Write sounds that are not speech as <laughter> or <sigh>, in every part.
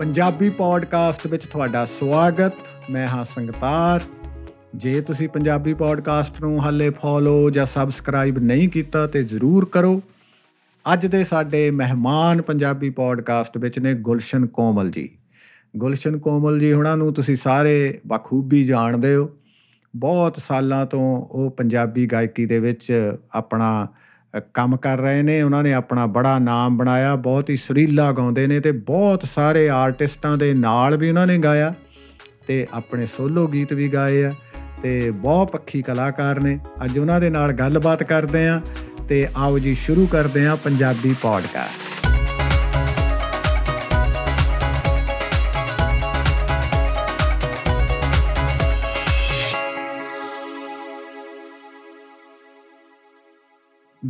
Punjabi podcast ਵਿੱਚ ਤੁਹਾਡਾ ਸਵਾਗਤ ਮੈਂ ਹਾਂ ਸੰਗਤਾਰ ਜੇ ਤੁਸੀਂ ਪੰਜਾਬੀ ਪੋਡਕਾਸਟ ਨੂੰ ਹਾਲੇ ਫੋਲੋ ਜਾਂ ਸਬਸਕ੍ਰਾਈਬ ਨਹੀਂ ਕੀਤਾ ਤੇ ਜ਼ਰੂਰ ਕਰੋ ਅੱਜ ਦੇ ਸਾਡੇ ਮਹਿਮਾਨ ਪੰਜਾਬੀ ਪੋਡਕਾਸਟ ਵਿੱਚ ਨੇ ਗੁਲਸ਼ਨ ਕੋਮਲ ਜੀ ਗੁਲਸ਼ਨ ਕੋਮਲ ਜੀ ਹੁਣਾਂ ਨੂੰ ਤੁਸੀਂ ਸਾਰੇ ਬਖੂਬੀ ਜਾਣਦੇ ਹੋ ਬਹੁਤ ਸਾਲਾਂ ਤੋਂ ਉਹ ਪੰਜਾਬੀ ਗਾਇਕੀ ਦੇ ਵਿੱਚ ਆਪਣਾ ਕੰਮ ਕਰ ਰਹੇ ਨੇ ਉਹਨਾਂ ਨੇ ਆਪਣਾ ਬੜਾ ਨਾਮ ਬਣਾਇਆ ਬਹੁਤ ਹੀ ਸੁਰੀਲਾ ਗਾਉਂਦੇ ਨੇ ਤੇ ਬਹੁਤ ਸਾਰੇ ਆਰਟਿਸਟਾਂ ਦੇ ਨਾਲ ਵੀ ਉਹਨਾਂ ਨੇ ਗਾਇਆ ਤੇ ਆਪਣੇ ਸੋਲੋ ਗੀਤ ਵੀ ਗਾਏ ਆ ਤੇ ਬਹੁਤ ਪੱਖੀ ਕਲਾਕਾਰ ਨੇ ਅੱਜ ਉਹਨਾਂ ਦੇ ਨਾਲ ਗੱਲਬਾਤ ਕਰਦੇ ਆ ਤੇ ਆਓ ਜੀ ਸ਼ੁਰੂ ਕਰਦੇ ਆ ਪੰਜਾਬੀ ਪੋਡਕਾਸਟ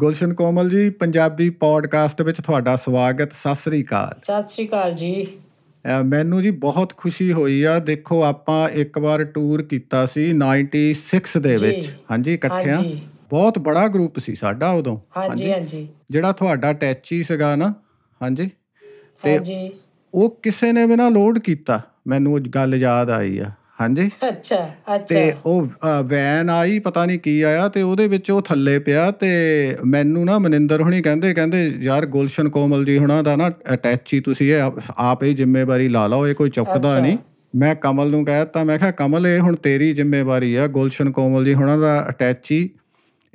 ਗੁਲਸ਼ਨ ਕੋਮਲ ਜੀ ਪੰਜਾਬੀ ਪੋਡਕਾਸਟ ਵਿੱਚ ਤੁਹਾਡਾ ਸਵਾਗਤ ਸਤਿ ਸ੍ਰੀ ਅਕਾਲ ਸਤਿ ਸ੍ਰੀ ਅਕਾਲ ਜੀ ਮੈਨੂੰ ਜੀ ਬਹੁਤ ਖੁਸ਼ੀ ਹੋਈ ਆ ਦੇਖੋ ਆਪਾਂ ਇੱਕ ਵਾਰ ਟੂਰ ਕੀਤਾ ਸੀ 96 ਦੇ ਵਿੱਚ ਹਾਂਜੀ ਇਕੱਠਿਆਂ ਬਹੁਤ ਬੜਾ ਗਰੁੱਪ ਸੀ ਸਾਡਾ ਉਦੋਂ ਹਾਂਜੀ ਹਾਂਜੀ ਜਿਹੜਾ ਤੁਹਾਡਾ ਟੈਚੀ ਸੀਗਾ ਨਾ ਹਾਂਜੀ ਤੇ ਉਹ ਕਿਸੇ ਨੇ ਵੀ ਨਾ ਲੋਡ ਕੀਤਾ ਮੈਨੂੰ ਉਹ ਗੱਲ ਯਾਦ ਆਈ ਆ ਹਾਂਜੀ ਅੱਛਾ ਅੱਛਾ ਤੇ ਉਹ ਵੈਨ ਆਈ ਪਤਾ ਨਹੀਂ ਕੀ ਆਇਆ ਤੇ ਉਹਦੇ ਵਿੱਚ ਉਹ ਥੱਲੇ ਪਿਆ ਤੇ ਮੈਨੂੰ ਨਾ ਮਨਿੰਦਰ ਹੁਣੀ ਕਹਿੰਦੇ ਕਹਿੰਦੇ ਯਾਰ ਗੁਲਸ਼ਨ ਕੋਮਲ ਜੀ ਹੁਣਾਂ ਦਾ ਨਾ ਅਟੈਚੀ ਤੁਸੀਂ ਇਹ ਆਪ ਹੀ ਜ਼ਿੰਮੇਵਾਰੀ ਲਾ ਲਓ ਇਹ ਕੋਈ ਚੁੱਕਦਾ ਨਹੀਂ ਮੈਂ ਕਮਲ ਨੂੰ ਕਹਿਤਾ ਮੈਂ ਕਿਹਾ ਕਮਲ ਇਹ ਹੁਣ ਤੇਰੀ ਜ਼ਿੰਮੇਵਾਰੀ ਆ ਗੁਲਸ਼ਨ ਕੋਮਲ ਜੀ ਹੁਣਾਂ ਦਾ ਅਟੈਚੀ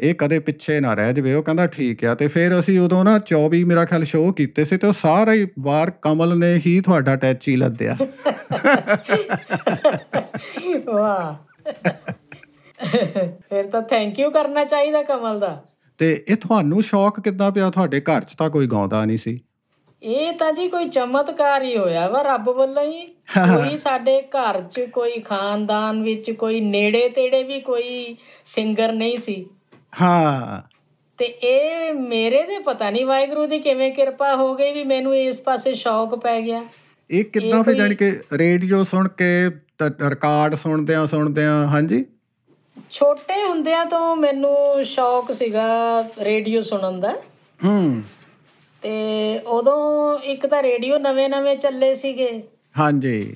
ਇਹ ਕਦੇ ਪਿੱਛੇ ਨਾ ਰਹਿ ਜਵੇ ਉਹ ਕਹਿੰਦਾ ਠੀਕ ਆ ਤੇ ਫਿਰ ਅਸੀਂ ਉਦੋਂ ਨਾ 24 ਮੇਰਾ ਖਿਆਲ ਸ਼ੋਅ ਕੀਤੇ ਸੀ ਤੇ ਉਹ ਸਾਰੇ ਵਾਰ ਕਮਲ ਨੇ ਹੀ ਤੁਹਾਡਾ ਟੈਚੀ ਲੱਦਿਆ <laughs> ਵਾਹ ਫਿਰ ਤਾਂ ਥੈਂਕ ਯੂ ਕਰਨਾ ਚਾਹੀਦਾ ਕਮਲ ਦਾ ਤੇ ਇਹ ਤੁਹਾਨੂੰ ਸ਼ੌਕ ਕਿੱਦਾਂ ਪਿਆ ਤੁਹਾਡੇ ਘਰ 'ਚ ਤਾਂ ਕੋਈ ਗਾਉਂਦਾ ਨਹੀਂ ਸੀ ਇਹ ਤਾਂ ਜੀ ਕੋਈ ਚਮਤਕਾਰ ਹੀ ਹੋਇਆ ਵਾ ਰੱਬ ਵੱਲੋਂ ਹੀ ਕੋਈ <laughs> ਸਾਡੇ ਘਰ 'ਚ ਕੋਈ ਖਾਨਦਾਨ ਵਿੱਚ ਕੋਈ ਨੇੜੇ ਤੇੜੇ ਵੀ ਕੋਈ ਸਿੰਗਰ ਨਹੀਂ ਸੀ ਹਾਂ ਤੇ ਇਹ ਮੇਰੇ ਦੇ ਪਤਾ ਨਹੀਂ ਵਾਹਿਗੁਰੂ ਦੀ ਕਿਵੇਂ ਕਿਰਪਾ ਹੋ ਗਈ ਵੀ ਮੈਨੂੰ ਇਸ ਪਾਸੇ ਸ਼ੌਕ ਪੈ ਗਿਆ ਇਹ ਕਿੱਦਾਂ ਫੇ ਜਾਣ ਕੇ ਰੇਡੀਓ ਸੁਣ ਕੇ ਤਾਂ ਰਿਕਾਰਡ ਸੁਣਦੇ ਆ ਸੁਣਦੇ ਆ ਹਾਂਜੀ ਛੋਟੇ ਹੁੰਦਿਆਂ ਤੋਂ ਮੈਨੂੰ ਸ਼ੌਕ ਸੀਗਾ ਰੇਡੀਓ ਸੁਣਨ ਦਾ ਹੂੰ ਤੇ ਉਦੋਂ ਇੱਕ ਤਾਂ ਰੇਡੀਓ ਨਵੇਂ-ਨਵੇਂ ਚੱਲੇ ਸੀਗੇ ਹਾਂਜੀ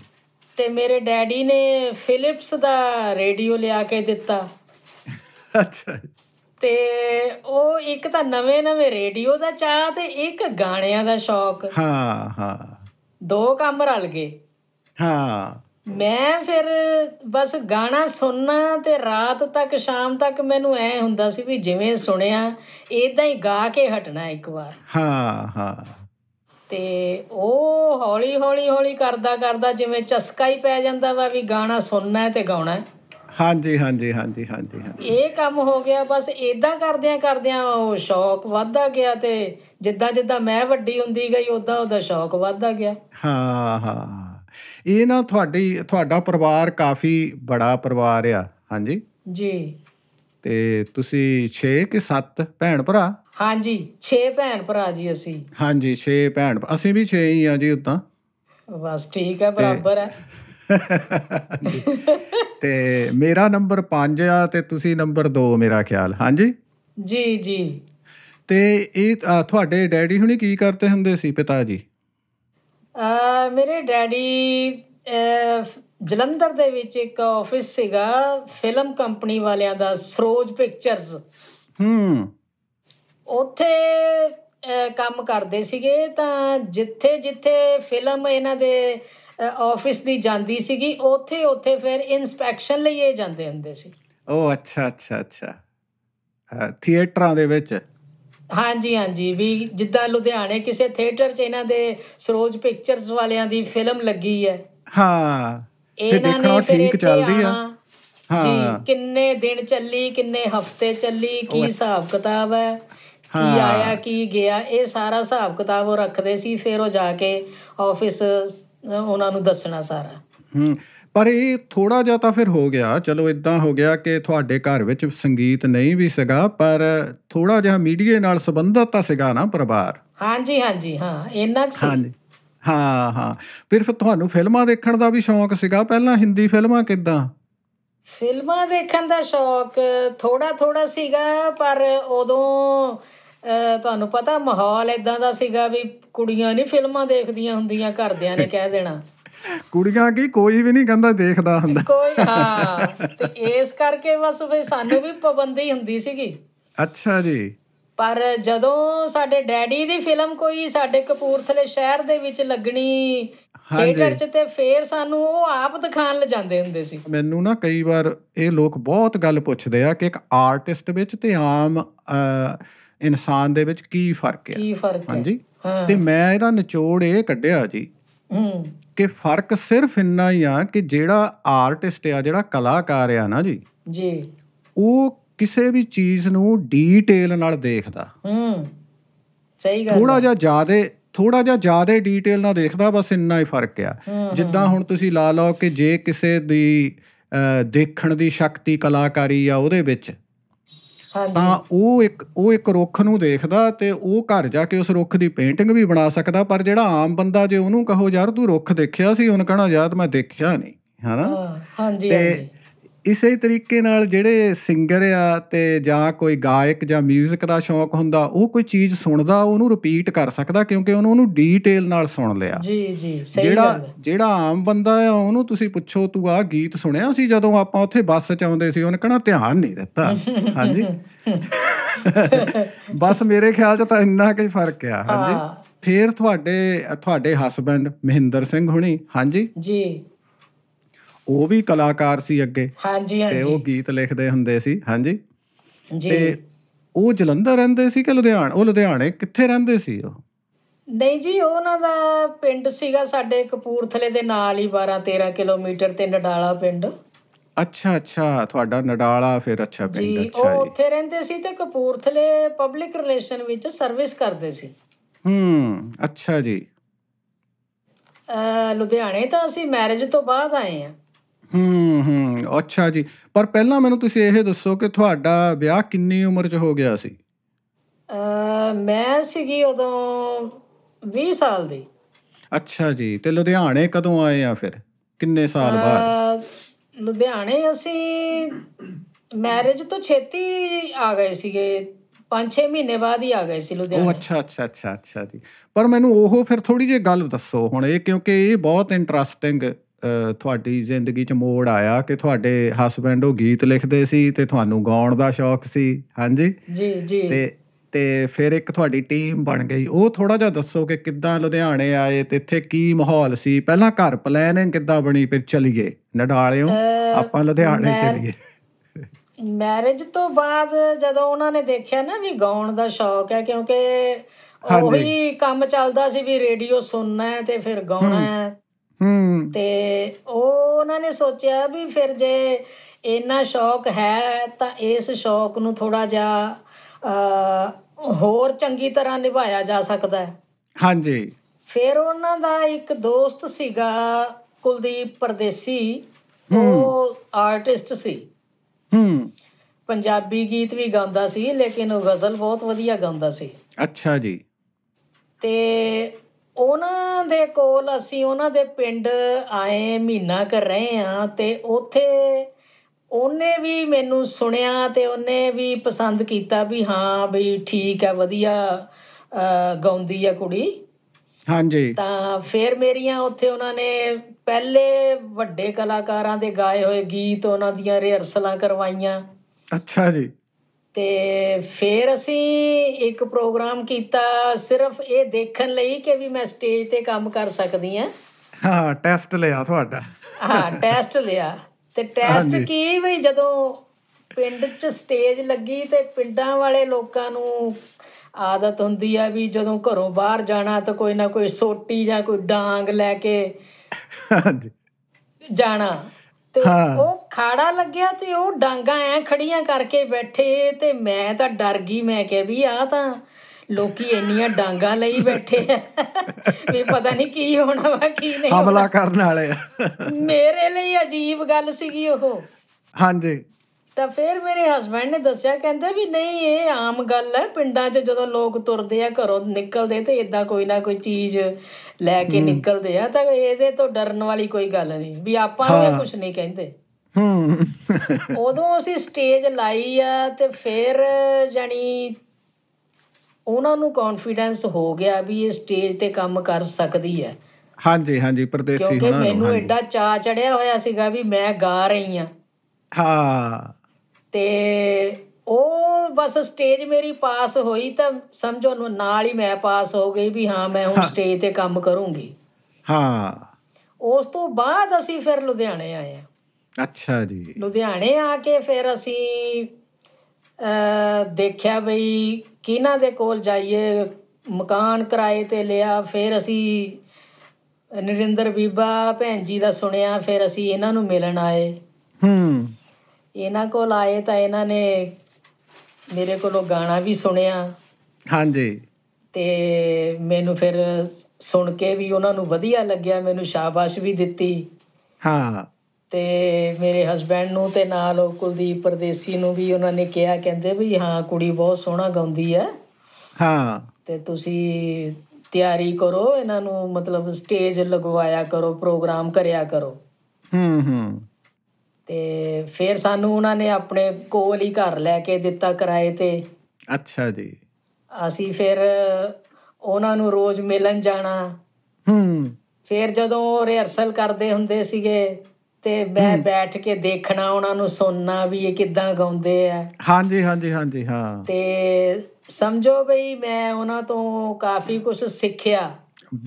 ਤੇ ਮੇਰੇ ਡੈਡੀ ਨੇ ਫਿਲਿਪਸ ਦਾ ਰੇਡੀਓ ਲਿਆ ਕੇ ਦਿੱਤਾ ਅੱਛਾ ਤੇ ਉਹ ਇੱਕ ਤਾਂ ਨਵੇਂ-ਨਵੇਂ ਰੇਡੀਓ ਦਾ ਚਾਹ ਤੇ ਇੱਕ ਗਾਣਿਆਂ ਦਾ ਸ਼ੌਕ ਹਾਂ ਹਾਂ ਦੋ ਕੰਮ ਰਲ ਗਏ ਹਾਂ ਮੈਂ ਫਿਰ ਬਸ ਗਾਣਾ ਸੁਣਨਾ ਤੇ ਰਾਤ ਤੱਕ ਸ਼ਾਮ ਤੱਕ ਮੈਨੂੰ ਐ ਹੁੰਦਾ ਸੀ ਵੀ ਜਿਵੇਂ ਸੁਣਿਆ ਇਦਾਂ ਹੀ ਗਾ ਕੇ ਹਟਣਾ ਇੱਕ ਵਾਰ ਹਾਂ ਹਾਂ ਤੇ ਉਹ ਹੌਲੀ ਹੌਲੀ ਹੌਲੀ ਕਰਦਾ ਕਰਦਾ ਜਿਵੇਂ ਚਸਕਾ ਹੀ ਪੈ ਜਾਂਦਾ ਵਾ ਵੀ ਗਾਣਾ ਸੁਣਨਾ ਹੈ ਤੇ ਗਾਉਣਾ ਹੈ ਹਾਂਜੀ ਹਾਂਜੀ ਹਾਂਜੀ ਹਾਂਜੀ ਇਹ ਕੰਮ ਹੋ ਗਿਆ ਬਸ ਇਦਾਂ ਕਰਦਿਆਂ ਕਰਦਿਆਂ ਉਹ ਸ਼ੌਕ ਵੱਧਦਾ ਗਿਆ ਤੇ ਜਿੱਦਾਂ ਜਿੱਦਾਂ ਮੈਂ ਵੱਡੀ ਹੁੰਦੀ ਗਈ ਉਦਾਂ ਉਹਦਾ ਸ਼ੌਕ ਵੱਧਦਾ ਗਿਆ ਹਾਂ ਹਾਂ ਇਹ ਨਾ ਤੁਹਾਡੀ ਤੁਹਾਡਾ ਪਰਿਵਾਰ ਕਾਫੀ ਬੜਾ ਪਰਿਵਾਰ ਆ ਹਾਂਜੀ ਜੀ ਤੇ ਤੁਸੀਂ 6 ਕਿ 7 ਭੈਣ ਭਰਾ ਹਾਂਜੀ 6 ਭੈਣ ਭਰਾ ਜੀ ਅਸੀਂ ਹਾਂਜੀ 6 ਭੈਣ ਅਸੀਂ ਵੀ 6 ਹੀ ਆ ਜੀ ਉਤਾਂ ਬਸ ਠੀਕ ਹੈ ਬਰਾਬਰ ਹੈ ਤੇ ਮੇਰਾ ਨੰਬਰ 5 ਆ ਤੇ ਤੁਸੀਂ ਨੰਬਰ 2 ਮੇਰਾ ਖਿਆਲ ਹਾਂਜੀ ਜੀ ਜੀ ਤੇ ਇਹ ਤੁਹਾਡੇ ਡੈਡੀ ਹੁਣੀ ਕੀ ਕਰਦੇ ਹੁੰਦੇ ਸੀ ਪਿਤਾ ਜੀ ਮੇਰੇ ਡੈਡੀ ਜਲੰਧਰ ਦੇ ਵਿੱਚ ਇੱਕ ਆਫਿਸ ਸੀਗਾ ਫਿਲਮ ਕੰਪਨੀ ਵਾਲਿਆਂ ਦਾ ਸਰੋਜ ਪਿਕਚਰਸ ਹੂੰ ਉੱਥੇ ਕੰਮ ਕਰਦੇ ਸੀਗੇ ਤਾਂ ਜਿੱਥੇ ਜਿੱਥੇ ਫਿਲਮ ਇਹਨਾਂ ਦੇ ਆਫਿਸ ਦੀ ਜਾਂਦੀ ਸੀਗੀ ਉੱਥੇ ਉੱਥੇ ਫਿਰ ਇਨਸਪੈਕਸ਼ਨ ਲਈ ਇਹ ਜਾਂਦੇ ਹੁੰਦੇ ਸੀ ਉਹ ਅੱਛਾ ਅੱਛਾ ਅੱਛਾ ਥੀਏਟਰਾਂ ਦੇ ਵਿੱਚ ਹਾਂਜੀ ਹਾਂਜੀ ਵੀ ਜਿੱਦਾਂ ਲੁਧਿਆਣੇ ਕਿਸੇ ਥੀਏਟਰ 'ਚ ਇਹਨਾਂ ਦੇ ਸਰੋਜ ਪਿਕਚਰਸ ਵਾਲਿਆਂ ਦੀ ਫਿਲਮ ਲੱਗੀ ਹੈ ਹਾਂ ਇਹ ਦੇਖਣਾ ਠੀਕ ਚੱਲਦੀ ਆ ਹਾਂ ਕਿੰਨੇ ਦਿਨ ਚੱਲੀ ਕਿੰਨੇ ਹਫਤੇ ਚੱਲੀ ਕੀ ਹਿਸਾਬ ਕਿਤਾਬ ਹੈ ਕੀ ਆਇਆ ਕੀ ਗਿਆ ਇਹ ਸਾਰਾ ਹਿਸਾਬ ਕਿਤਾਬ ਉਹ ਰੱਖਦੇ ਸੀ ਫਿਰ ਉਹ ਜਾ ਕੇ ਆਫਿਸ ਉਹਨਾਂ ਨੂੰ ਦੱਸਣਾ ਸਾਰਾ ਹੂੰ ਪਰ ਇਹ ਥੋੜਾ ਜਿਹਾ ਤਾਂ ਫਿਰ ਹੋ ਗਿਆ ਚਲੋ ਇਦਾਂ ਹੋ ਗਿਆ ਕਿ ਤੁਹਾਡੇ ਘਰ ਵਿੱਚ ਸੰਗੀਤ ਨਹੀਂ ਵੀ ਸੀਗਾ ਪਰ ਥੋੜਾ ਜਿਹਾ ਮੀਡੀਆ ਨਾਲ ਸੰਬੰਧਤ ਤਾਂ ਸੀਗਾ ਨਾ ਪਰਿਵਾਰ ਹਾਂਜੀ ਹਾਂਜੀ ਹਾਂ ਇੰਨਾ ਸੀ ਹਾਂਜੀ ਹਾਂ ਹਾਂ ਫਿਰ ਤੁਹਾਨੂੰ ਫਿਲਮਾਂ ਦੇਖਣ ਦਾ ਵੀ ਸ਼ੌਂਕ ਸੀਗਾ ਪਹਿਲਾਂ ਹਿੰਦੀ ਫਿਲਮਾਂ ਕਿਦਾਂ ਫਿਲਮਾਂ ਦੇਖਣ ਦਾ ਸ਼ੌਕ ਥੋੜਾ ਥੋੜਾ ਸੀਗਾ ਪਰ ਉਦੋਂ ਤੁਹਾਨੂੰ ਪਤਾ ਮਾਹੌਲ ਇਦਾਂ ਦਾ ਸੀਗਾ ਵੀ ਕੁੜੀਆਂ ਨਹੀਂ ਫਿਲਮਾਂ ਦੇਖਦੀਆਂ ਹੁੰਦੀਆਂ ਘਰਦਿਆਂ ਨੇ ਕਹਿ ਦੇਣਾ ਕੁੜੀਆਂ ਕੀ ਕੋਈ ਵੀ ਨਹੀਂ ਕਹਿੰਦਾ ਦੇਖਦਾ ਹੁੰਦਾ ਕੋਈ ਹਾਂ ਤੇ ਇਸ ਕਰਕੇ ਬਸ ਵੀ ਸਾਨੂੰ ਵੀ ਪਾਬੰਦੀ ਹੁੰਦੀ ਸੀਗੀ ਅੱਛਾ ਜੀ ਪਰ ਜਦੋਂ ਸਾਡੇ ਡੈਡੀ ਦੀ ਫਿਲਮ ਕੋਈ ਸਾਡੇ ਕਪੂਰਥਲੇ ਸ਼ਹਿਰ ਦੇ ਵਿੱਚ ਲੱਗਣੀ ਥੀਏਟਰ 'ਚ ਤੇ ਫੇਰ ਸਾਨੂੰ ਉਹ ਆਪ ਦਿਖਾਣ ਲਜਾਂਦੇ ਹੁੰਦੇ ਸੀ ਮੈਨੂੰ ਨਾ ਕਈ ਵਾਰ ਇਹ ਲੋਕ ਬਹੁਤ ਗੱਲ ਪੁੱਛਦੇ ਆ ਕਿ ਇੱਕ ਆਰਟਿਸਟ ਵਿੱਚ ਤੇ ਆਮ ਇਨਸਾਨ ਦੇ ਵਿੱਚ ਕੀ ਫਰਕ ਹੈ ਕੀ ਫਰਕ ਹੈ ਹਾਂਜੀ ਤੇ ਮੈਂ ਇਹਦਾ ਨਿਚੋੜ ਇਹ ਕੱਢਿਆ ਜੀ ਹੂੰ ਕਿ ਫਰਕ ਸਿਰਫ ਇੰਨਾ ਹੀ ਆ ਕਿ ਜਿਹੜਾ ਆਰਟਿਸਟ ਆ ਜਿਹੜਾ ਕਲਾਕਾਰ ਆ ਨਾ ਜੀ ਜੀ ਉਹ ਕਿਸੇ ਵੀ ਚੀਜ਼ ਨੂੰ ਡੀਟੇਲ ਨਾਲ ਦੇਖਦਾ ਹੂੰ ਸਹੀ ਗੱਲ ਥੋੜਾ ਜਿਹਾ ਜ਼ਿਆਦਾ ਥੋੜਾ ਜਿਹਾ ਜ਼ਿਆਦਾ ਡੀਟੇਲ ਨਾਲ ਦੇਖਦਾ ਬਸ ਇੰਨਾ ਹੀ ਫਰਕ ਆ ਜਿੱਦਾਂ ਹੁਣ ਤੁਸੀਂ ਲਾ ਲਓ ਕਿ ਜੇ ਕਿਸੇ ਦੀ ਦੇਖਣ ਦੀ ਸ਼ਕਤੀ ਕਲਾਕਾਰੀ ਆ ਉਹਦੇ ਵਿੱਚ ਤਾਂ ਉਹ ਇੱਕ ਉਹ ਇੱਕ ਰੁੱਖ ਨੂੰ ਦੇਖਦਾ ਤੇ ਉਹ ਘਰ ਜਾ ਕੇ ਉਸ ਰੁੱਖ ਦੀ ਪੇਂਟਿੰਗ ਵੀ ਬਣਾ ਸਕਦਾ ਪਰ ਜਿਹੜਾ ਆਮ ਬੰਦਾ ਜੇ ਉਹਨੂੰ ਕਹੋ ਯਾਰ ਤੂੰ ਰੁੱਖ ਦੇਖਿਆ ਸੀ ਉਹਨ ਕਹਣਾ ਯਾਰ ਮੈਂ ਦੇਖਿਆ ਨਹੀਂ ਹਨਾ ਹਾਂਜੀ ਹਾਂਜੀ ਇਸੇ ਤਰੀਕੇ ਨਾਲ ਜਿਹੜੇ ਸਿੰਗਰ ਆ ਤੇ ਜਾਂ ਕੋਈ ਗਾਇਕ ਜਾਂ 뮤직 ਦਾ ਸ਼ੌਂਕ ਹੁੰਦਾ ਉਹ ਕੋਈ ਚੀਜ਼ ਸੁਣਦਾ ਉਹਨੂੰ ਰਿਪੀਟ ਕਰ ਸਕਦਾ ਕਿਉਂਕਿ ਉਹਨੂੰ ਉਹਨੂੰ ਡੀਟੇਲ ਨਾਲ ਸੁਣ ਲਿਆ ਜੀ ਜੀ ਸਹੀ ਜਿਹੜਾ ਜਿਹੜਾ ਆਮ ਬੰਦਾ ਆ ਉਹਨੂੰ ਤੁਸੀਂ ਪੁੱਛੋ ਤੂੰ ਆ ਗੀਤ ਸੁਣਿਆ ਸੀ ਜਦੋਂ ਆਪਾਂ ਉੱਥੇ ਬੱਸ 'ਚ ਆਉਂਦੇ ਸੀ ਉਹਨੇ ਕਹਣਾ ਧਿਆਨ ਨਹੀਂ ਦਿੱਤਾ ਹਾਂਜੀ <laughs> ਬਸ ਮੇਰੇ ਖਿਆਲ 'ਚ ਤਾਂ ਇੰਨਾ ਕੁ ਫਰਕ ਆ ਹਾਂਜੀ ਫੇਰ ਤੁਹਾਡੇ ਤੁਹਾਡੇ ਹਸਬੰਡ ਮਹਿੰਦਰ ਸਿੰਘ ਹੁਣੀ ਹਾਂਜੀ ਜੀ ਉਹ ਵੀ ਕਲਾਕਾਰ ਸੀ ਅੱਗੇ ਹਾਂਜੀ ਹਾਂਜੀ ਤੇ ਉਹ ਗੀਤ ਲਿਖਦੇ ਹੁੰਦੇ ਸੀ ਹਾਂਜੀ ਜੀ ਤੇ ਉਹ ਜਲੰਧਰ ਰਹਿੰਦੇ ਸੀ ਕਿ ਲੁਧਿਆਣਾ ਉਹ ਲੁਧਿਆਣੇ ਕਿੱਥੇ ਰਹਿੰਦੇ ਸੀ ਉਹ ਨਹੀਂ ਜੀ ਉਹਨਾਂ ਦਾ ਪਿੰਡ ਸੀਗਾ ਸਾਡੇ ਕਪੂਰਥਲੇ ਦੇ ਨਾਲ ਹੀ 12 13 ਕਿਲੋਮੀਟਰ ਤੇ ਨਡਾਲਾ ਪਿੰਡ ਅੱਛਾ ਅੱਛਾ ਤੁਹਾਡਾ ਨਡਾਲਾ ਫਿਰ ਅੱਛਾ ਪਿੰਡ ਅੱਛਾ ਜੀ ਉਹ ਉੱਥੇ ਰਹਿੰਦੇ ਸੀ ਤੇ ਕਪੂਰਥਲੇ ਪਬਲਿਕ ਰਿਲੇਸ਼ਨ ਵਿੱਚ ਸਰਵਿਸ ਕਰਦੇ ਸੀ ਹੂੰ ਅੱਛਾ ਜੀ ਲੁਧਿਆਣੇ ਤਾਂ ਅਸੀਂ ਮੈਰਿਜ ਤੋਂ ਬਾਅਦ ਆਏ ਆ ਹੂੰ ਹੂੰ ਅੱਛਾ ਜੀ ਪਰ ਪਹਿਲਾਂ ਮੈਨੂੰ ਤੁਸੀਂ ਇਹ ਦੱਸੋ ਕਿ ਤੁਹਾਡਾ ਵਿਆਹ ਕਿੰਨੀ ਉਮਰ 'ਚ ਹੋ ਗਿਆ ਸੀ ਅ ਮੈਂ ਸੀਗੀ ਉਦੋਂ 20 ਸਾਲ ਦੀ ਅੱਛਾ ਜੀ ਤੇ ਲੁਧਿਆਣੇ ਕਦੋਂ ਆਏ ਆ ਫਿਰ ਕਿੰਨੇ ਸਾਲ ਬਾਅਦ ਲੁਧਿਆਣੇ ਅਸੀਂ ਮੈਰਿਜ ਤੋਂ ਛੇਤੀ ਆ ਗਏ ਸੀਗੇ 5-6 ਮਹੀਨੇ ਬਾਅਦ ਹੀ ਆ ਗਏ ਸੀ ਲੁਧਿਆਣੇ ਉਹ ਅੱਛਾ ਅੱਛਾ ਅੱਛਾ ਅੱਛਾ ਜੀ ਪਰ ਮੈਨੂੰ ਉਹ ਫਿਰ ਥੋੜੀ ਜਿਹੀ ਗੱਲ ਦੱਸੋ ਹੁਣ ਇਹ ਕਿਉਂਕਿ ਇਹ ਬਹੁਤ ਇੰਟਰਸਟਿੰਗ ਤੁਹਾਡੀ ਜ਼ਿੰਦਗੀ 'ਚ ਮੋੜ ਆਇਆ ਕਿ ਤੁਹਾਡੇ ਹਸਬੰਡ ਉਹ ਗੀਤ ਲਿਖਦੇ ਸੀ ਤੇ ਤੁਹਾਨੂੰ ਗਾਉਣ ਦਾ ਸ਼ੌਕ ਸੀ ਹਾਂਜੀ ਜੀ ਜੀ ਤੇ ਤੇ ਫਿਰ ਇੱਕ ਤੁਹਾਡੀ ਟੀਮ ਬਣ ਗਈ ਉਹ ਥੋੜਾ ਜਿਹਾ ਦੱਸੋ ਕਿ ਕਿੱਦਾਂ ਲੁਧਿਆਣੇ ਆਏ ਤੇ ਇੱਥੇ ਕੀ ਮਾਹੌਲ ਸੀ ਪਹਿਲਾਂ ਘਰ ਪਲੈਨਿੰਗ ਕਿੱਦਾਂ ਬਣੀ ਫਿਰ ਚਲੀਏ ਨਡਾਲਿਓ ਆਪਾਂ ਲੁਧਿਆਣੇ ਚਲੀਏ ਮੈਰਿਜ ਤੋਂ ਬਾਅਦ ਜਦੋਂ ਉਹਨਾਂ ਨੇ ਦੇਖਿਆ ਨਾ ਵੀ ਗਾਉਣ ਦਾ ਸ਼ੌਕ ਹੈ ਕਿਉਂਕਿ ਉਹੀ ਕੰਮ ਚੱਲਦਾ ਸੀ ਵੀ ਰੇਡੀਓ ਸੁਣਨਾ ਹੈ ਤੇ ਫਿਰ ਗਾਉਣਾ ਹੈ ਤੇ ਉਹ ਉਹਨਾਂ ਨੇ ਸੋਚਿਆ ਵੀ ਫਿਰ ਜੇ ਇੰਨਾ ਸ਼ੌਕ ਹੈ ਤਾਂ ਇਸ ਸ਼ੌਕ ਨੂੰ ਥੋੜਾ ਜਿਹਾ ਹੋਰ ਚੰਗੀ ਤਰ੍ਹਾਂ ਨਿਭਾਇਆ ਜਾ ਸਕਦਾ ਹੈ ਹਾਂਜੀ ਫਿਰ ਉਹਨਾਂ ਦਾ ਇੱਕ ਦੋਸਤ ਸੀਗਾ ਕੁਲਦੀਪ ਪਰਦੇਸੀ ਉਹ ਆਰਟਿਸਟ ਸੀ ਹੂੰ ਪੰਜਾਬੀ ਗੀਤ ਵੀ ਗਾਉਂਦਾ ਸੀ ਲੇਕਿਨ ਉਹ ਗ਼ਜ਼ਲ ਬਹੁਤ ਵਧੀਆ ਗਾਉਂਦਾ ਸੀ ਅੱਛਾ ਜੀ ਤੇ ਉਹਨਾਂ ਦੇ ਕੋਲ ਅਸੀਂ ਉਹਨਾਂ ਦੇ ਪਿੰਡ ਆਏ ਮਹੀਨਾ ਕਰ ਰਹੇ ਹਾਂ ਤੇ ਉੱਥੇ ਉਹਨੇ ਵੀ ਮੈਨੂੰ ਸੁਣਿਆ ਤੇ ਉਹਨੇ ਵੀ ਪਸੰਦ ਕੀਤਾ ਵੀ ਹਾਂ ਬਈ ਠੀਕ ਹੈ ਵਧੀਆ ਗਾਉਂਦੀ ਆ ਕੁੜੀ ਹਾਂਜੀ ਤਾਂ ਫਿਰ ਮੇਰੀਆਂ ਉੱਥੇ ਉਹਨਾਂ ਨੇ ਪਹਿਲੇ ਵੱਡੇ ਕਲਾਕਾਰਾਂ ਦੇ ਗਾਏ ਹੋਏ ਗੀਤ ਉਹਨਾਂ ਦੀਆਂ ਰਿਹਰਸਲਾਂ ਕਰਵਾਈਆਂ ਅੱਛਾ ਜੀ ਤੇ ਫਿਰ ਅਸੀਂ ਇੱਕ ਪ੍ਰੋਗਰਾਮ ਕੀਤਾ ਸਿਰਫ ਇਹ ਦੇਖਣ ਲਈ ਕਿ ਵੀ ਮੈਂ ਸਟੇਜ ਤੇ ਕੰਮ ਕਰ ਸਕਦੀ ਹਾਂ ਹਾਂ ਟੈਸਟ ਲਿਆ ਤੁਹਾਡਾ ਹਾਂ ਟੈਸਟ ਲਿਆ ਤੇ ਟੈਸਟ ਕੀ ਵੀ ਜਦੋਂ ਪਿੰਡ 'ਚ ਸਟੇਜ ਲੱਗੀ ਤੇ ਪਿੰਡਾਂ ਵਾਲੇ ਲੋਕਾਂ ਨੂੰ ਆਦਤ ਹੁੰਦੀ ਆ ਵੀ ਜਦੋਂ ਘਰੋਂ ਬਾਹਰ ਜਾਣਾ ਤਾਂ ਕੋਈ ਨਾ ਕੋਈ ਸੋਟੀ ਜਾਂ ਕੋਈ ਡਾਂਗ ਲੈ ਕੇ ਹਾਂਜੀ ਜਾਣਾ ਤੇ ਉਹ ਖਾੜਾ ਲੱਗਿਆ ਤੇ ਉਹ ਡਾਂਗਾ ਐ ਖੜੀਆਂ ਕਰਕੇ ਬੈਠੇ ਤੇ ਮੈਂ ਤਾਂ ਡਰ ਗਈ ਮੈਂ ਕਿਹਾ ਵੀ ਆ ਤਾਂ ਲੋਕੀ ਇੰਨੀਆਂ ਡਾਂਗਾ ਲਈ ਬੈਠੇ ਆ ਵੀ ਪਤਾ ਨਹੀਂ ਕੀ ਹੋਣਾ ਵਾ ਕੀ ਨਹੀਂ ਹਮਲਾ ਕਰਨ ਵਾਲੇ ਮੇਰੇ ਲਈ ਅਜੀਬ ਗੱਲ ਸੀਗੀ ਉਹ ਹਾਂਜੀ ਤਾਂ ਫਿਰ ਮੇਰੇ ਹਸਬੰਡ ਨੇ ਦੱਸਿਆ ਕਹਿੰਦੇ ਵੀ ਨਹੀਂ ਇਹ ਆਮ ਗੱਲ ਹੈ ਪਿੰਡਾਂ 'ਚ ਜਦੋਂ ਲੋਕ ਤੁਰਦੇ ਆ ਘਰੋਂ ਨਿਕਲਦੇ ਤੇ ਇਦਾਂ ਕੋਈ ਨਾ ਕੋਈ ਚੀਜ਼ ਲੈ ਕੇ ਨਿਕਲਦੇ ਆ ਤਾਂ ਇਹਦੇ ਤੋਂ ਡਰਨ ਵਾਲੀ ਕੋਈ ਗੱਲ ਨਹੀਂ ਵੀ ਆਪਾਂ ਨੂੰ ਕੁਝ ਨਹੀਂ ਕਹਿੰਦੇ ਹੂੰ ਉਦੋਂ ਅਸੀਂ ਸਟੇਜ ਲਾਈ ਆ ਤੇ ਫਿਰ ਜਾਨੀ ਉਹਨਾਂ ਨੂੰ ਕੌਨਫੀਡੈਂਸ ਹੋ ਗਿਆ ਵੀ ਇਹ ਸਟੇਜ ਤੇ ਕੰਮ ਕਰ ਸਕਦੀ ਹੈ ਹਾਂਜੀ ਹਾਂਜੀ ਪਰਦੇਸੀ ਉਹਨਾਂ ਕਿਉਂਕਿ ਮੈਨੂੰ ਐਡਾ ਚਾ ਚੜਿਆ ਹੋਇਆ ਸੀਗਾ ਵੀ ਮੈਂ ਗਾ ਰਹੀ ਆ ਹਾਂ ਤੇ ਉਹ ਬਸ ਸਟੇਜ ਮੇਰੀ ਪਾਸ ਹੋਈ ਤਾਂ ਸਮਝੋ ਨਾਲ ਹੀ ਮੈਂ ਪਾਸ ਹੋ ਗਈ ਵੀ ਹਾਂ ਮੈਂ ਹੁਣ ਸਟੇਜ ਤੇ ਕੰਮ ਕਰੂੰਗੀ ਹਾਂ ਉਸ ਤੋਂ ਬਾਅਦ ਅਸੀਂ ਫਿਰ ਲੁਧਿਆਣੇ ਆਏ ਆ ਅੱਛਾ ਜੀ ਲੁਧਿਆਣੇ ਆ ਕੇ ਫਿਰ ਅਸੀਂ ਦੇਖਿਆ ਬਈ ਕਿਹਨਾਂ ਦੇ ਕੋਲ ਜਾਈਏ ਮਕਾਨ ਕਿਰਾਏ ਤੇ ਲਿਆ ਫਿਰ ਅਸੀਂ ਨਰਿੰਦਰ ਬੀਬਾ ਭੈਣ ਜੀ ਦਾ ਸੁਣਿਆ ਫਿਰ ਅਸੀਂ ਇਹਨਾਂ ਨੂੰ ਮਿਲਣ ਆਏ ਹੂੰ ਇਹਨਾਂ ਕੋਲ ਆਏ ਤਾਂ ਇਹਨਾਂ ਨੇ ਮੇਰੇ ਕੋਲੋਂ ਗਾਣਾ ਵੀ ਸੁਣਿਆ ਹਾਂਜੀ ਤੇ ਮੈਨੂੰ ਫਿਰ ਸੁਣ ਕੇ ਵੀ ਉਹਨਾਂ ਨੂੰ ਵਧੀਆ ਲੱਗਿਆ ਮੈਨੂੰ ਸ਼ਾਬਾਸ਼ ਵੀ ਦਿੱਤੀ ਹਾਂ ਤੇ ਮੇਰੇ ਹਸਬੰਡ ਨੂੰ ਤੇ ਨਾਲ ਉਹ ਕੁਲਦੀਪ ਪਰਦੇਸੀ ਨੂੰ ਵੀ ਉਹਨਾਂ ਨੇ ਕਿਹਾ ਕਹਿੰਦੇ ਵੀ ਹਾਂ ਕੁੜੀ ਬਹੁਤ ਸੋਹਣਾ ਗਾਉਂਦੀ ਹੈ ਹਾਂ ਤੇ ਤੁਸੀਂ ਤਿਆਰੀ ਕਰੋ ਇਹਨਾਂ ਨੂੰ ਮਤਲਬ ਸਟੇਜ ਲਗਵਾਇਆ ਕਰੋ ਪ੍ਰੋਗਰਾਮ ਕਰਿਆ ਕਰੋ ਹੂੰ ਹੂੰ ਤੇ ਫਿਰ ਸਾਨੂੰ ਉਹਨਾਂ ਨੇ ਆਪਣੇ ਕੋਲ ਹੀ ਘਰ ਲੈ ਕੇ ਦਿੱਤਾ ਕਿਰਾਏ 'ਤੇ ਅੱਛਾ ਜੀ ਅਸੀਂ ਫਿਰ ਉਹਨਾਂ ਨੂੰ ਰੋਜ਼ ਮਿਲਣ ਜਾਣਾ ਹੂੰ ਫਿਰ ਜਦੋਂ ਉਹ ਰਿਹਰਸਲ ਕਰਦੇ ਹੁੰਦੇ ਸੀਗੇ ਤੇ ਮੈਂ ਬੈਠ ਕੇ ਦੇਖਣਾ ਉਹਨਾਂ ਨੂੰ ਸੁਣਨਾ ਵੀ ਇਹ ਕਿੱਦਾਂ ਗਾਉਂਦੇ ਆ ਹਾਂਜੀ ਹਾਂਜੀ ਹਾਂਜੀ ਹਾਂ ਤੇ ਸਮਝੋ ਬਈ ਮੈਂ ਉਹਨਾਂ ਤੋਂ ਕਾਫੀ ਕੁਝ ਸਿੱਖਿਆ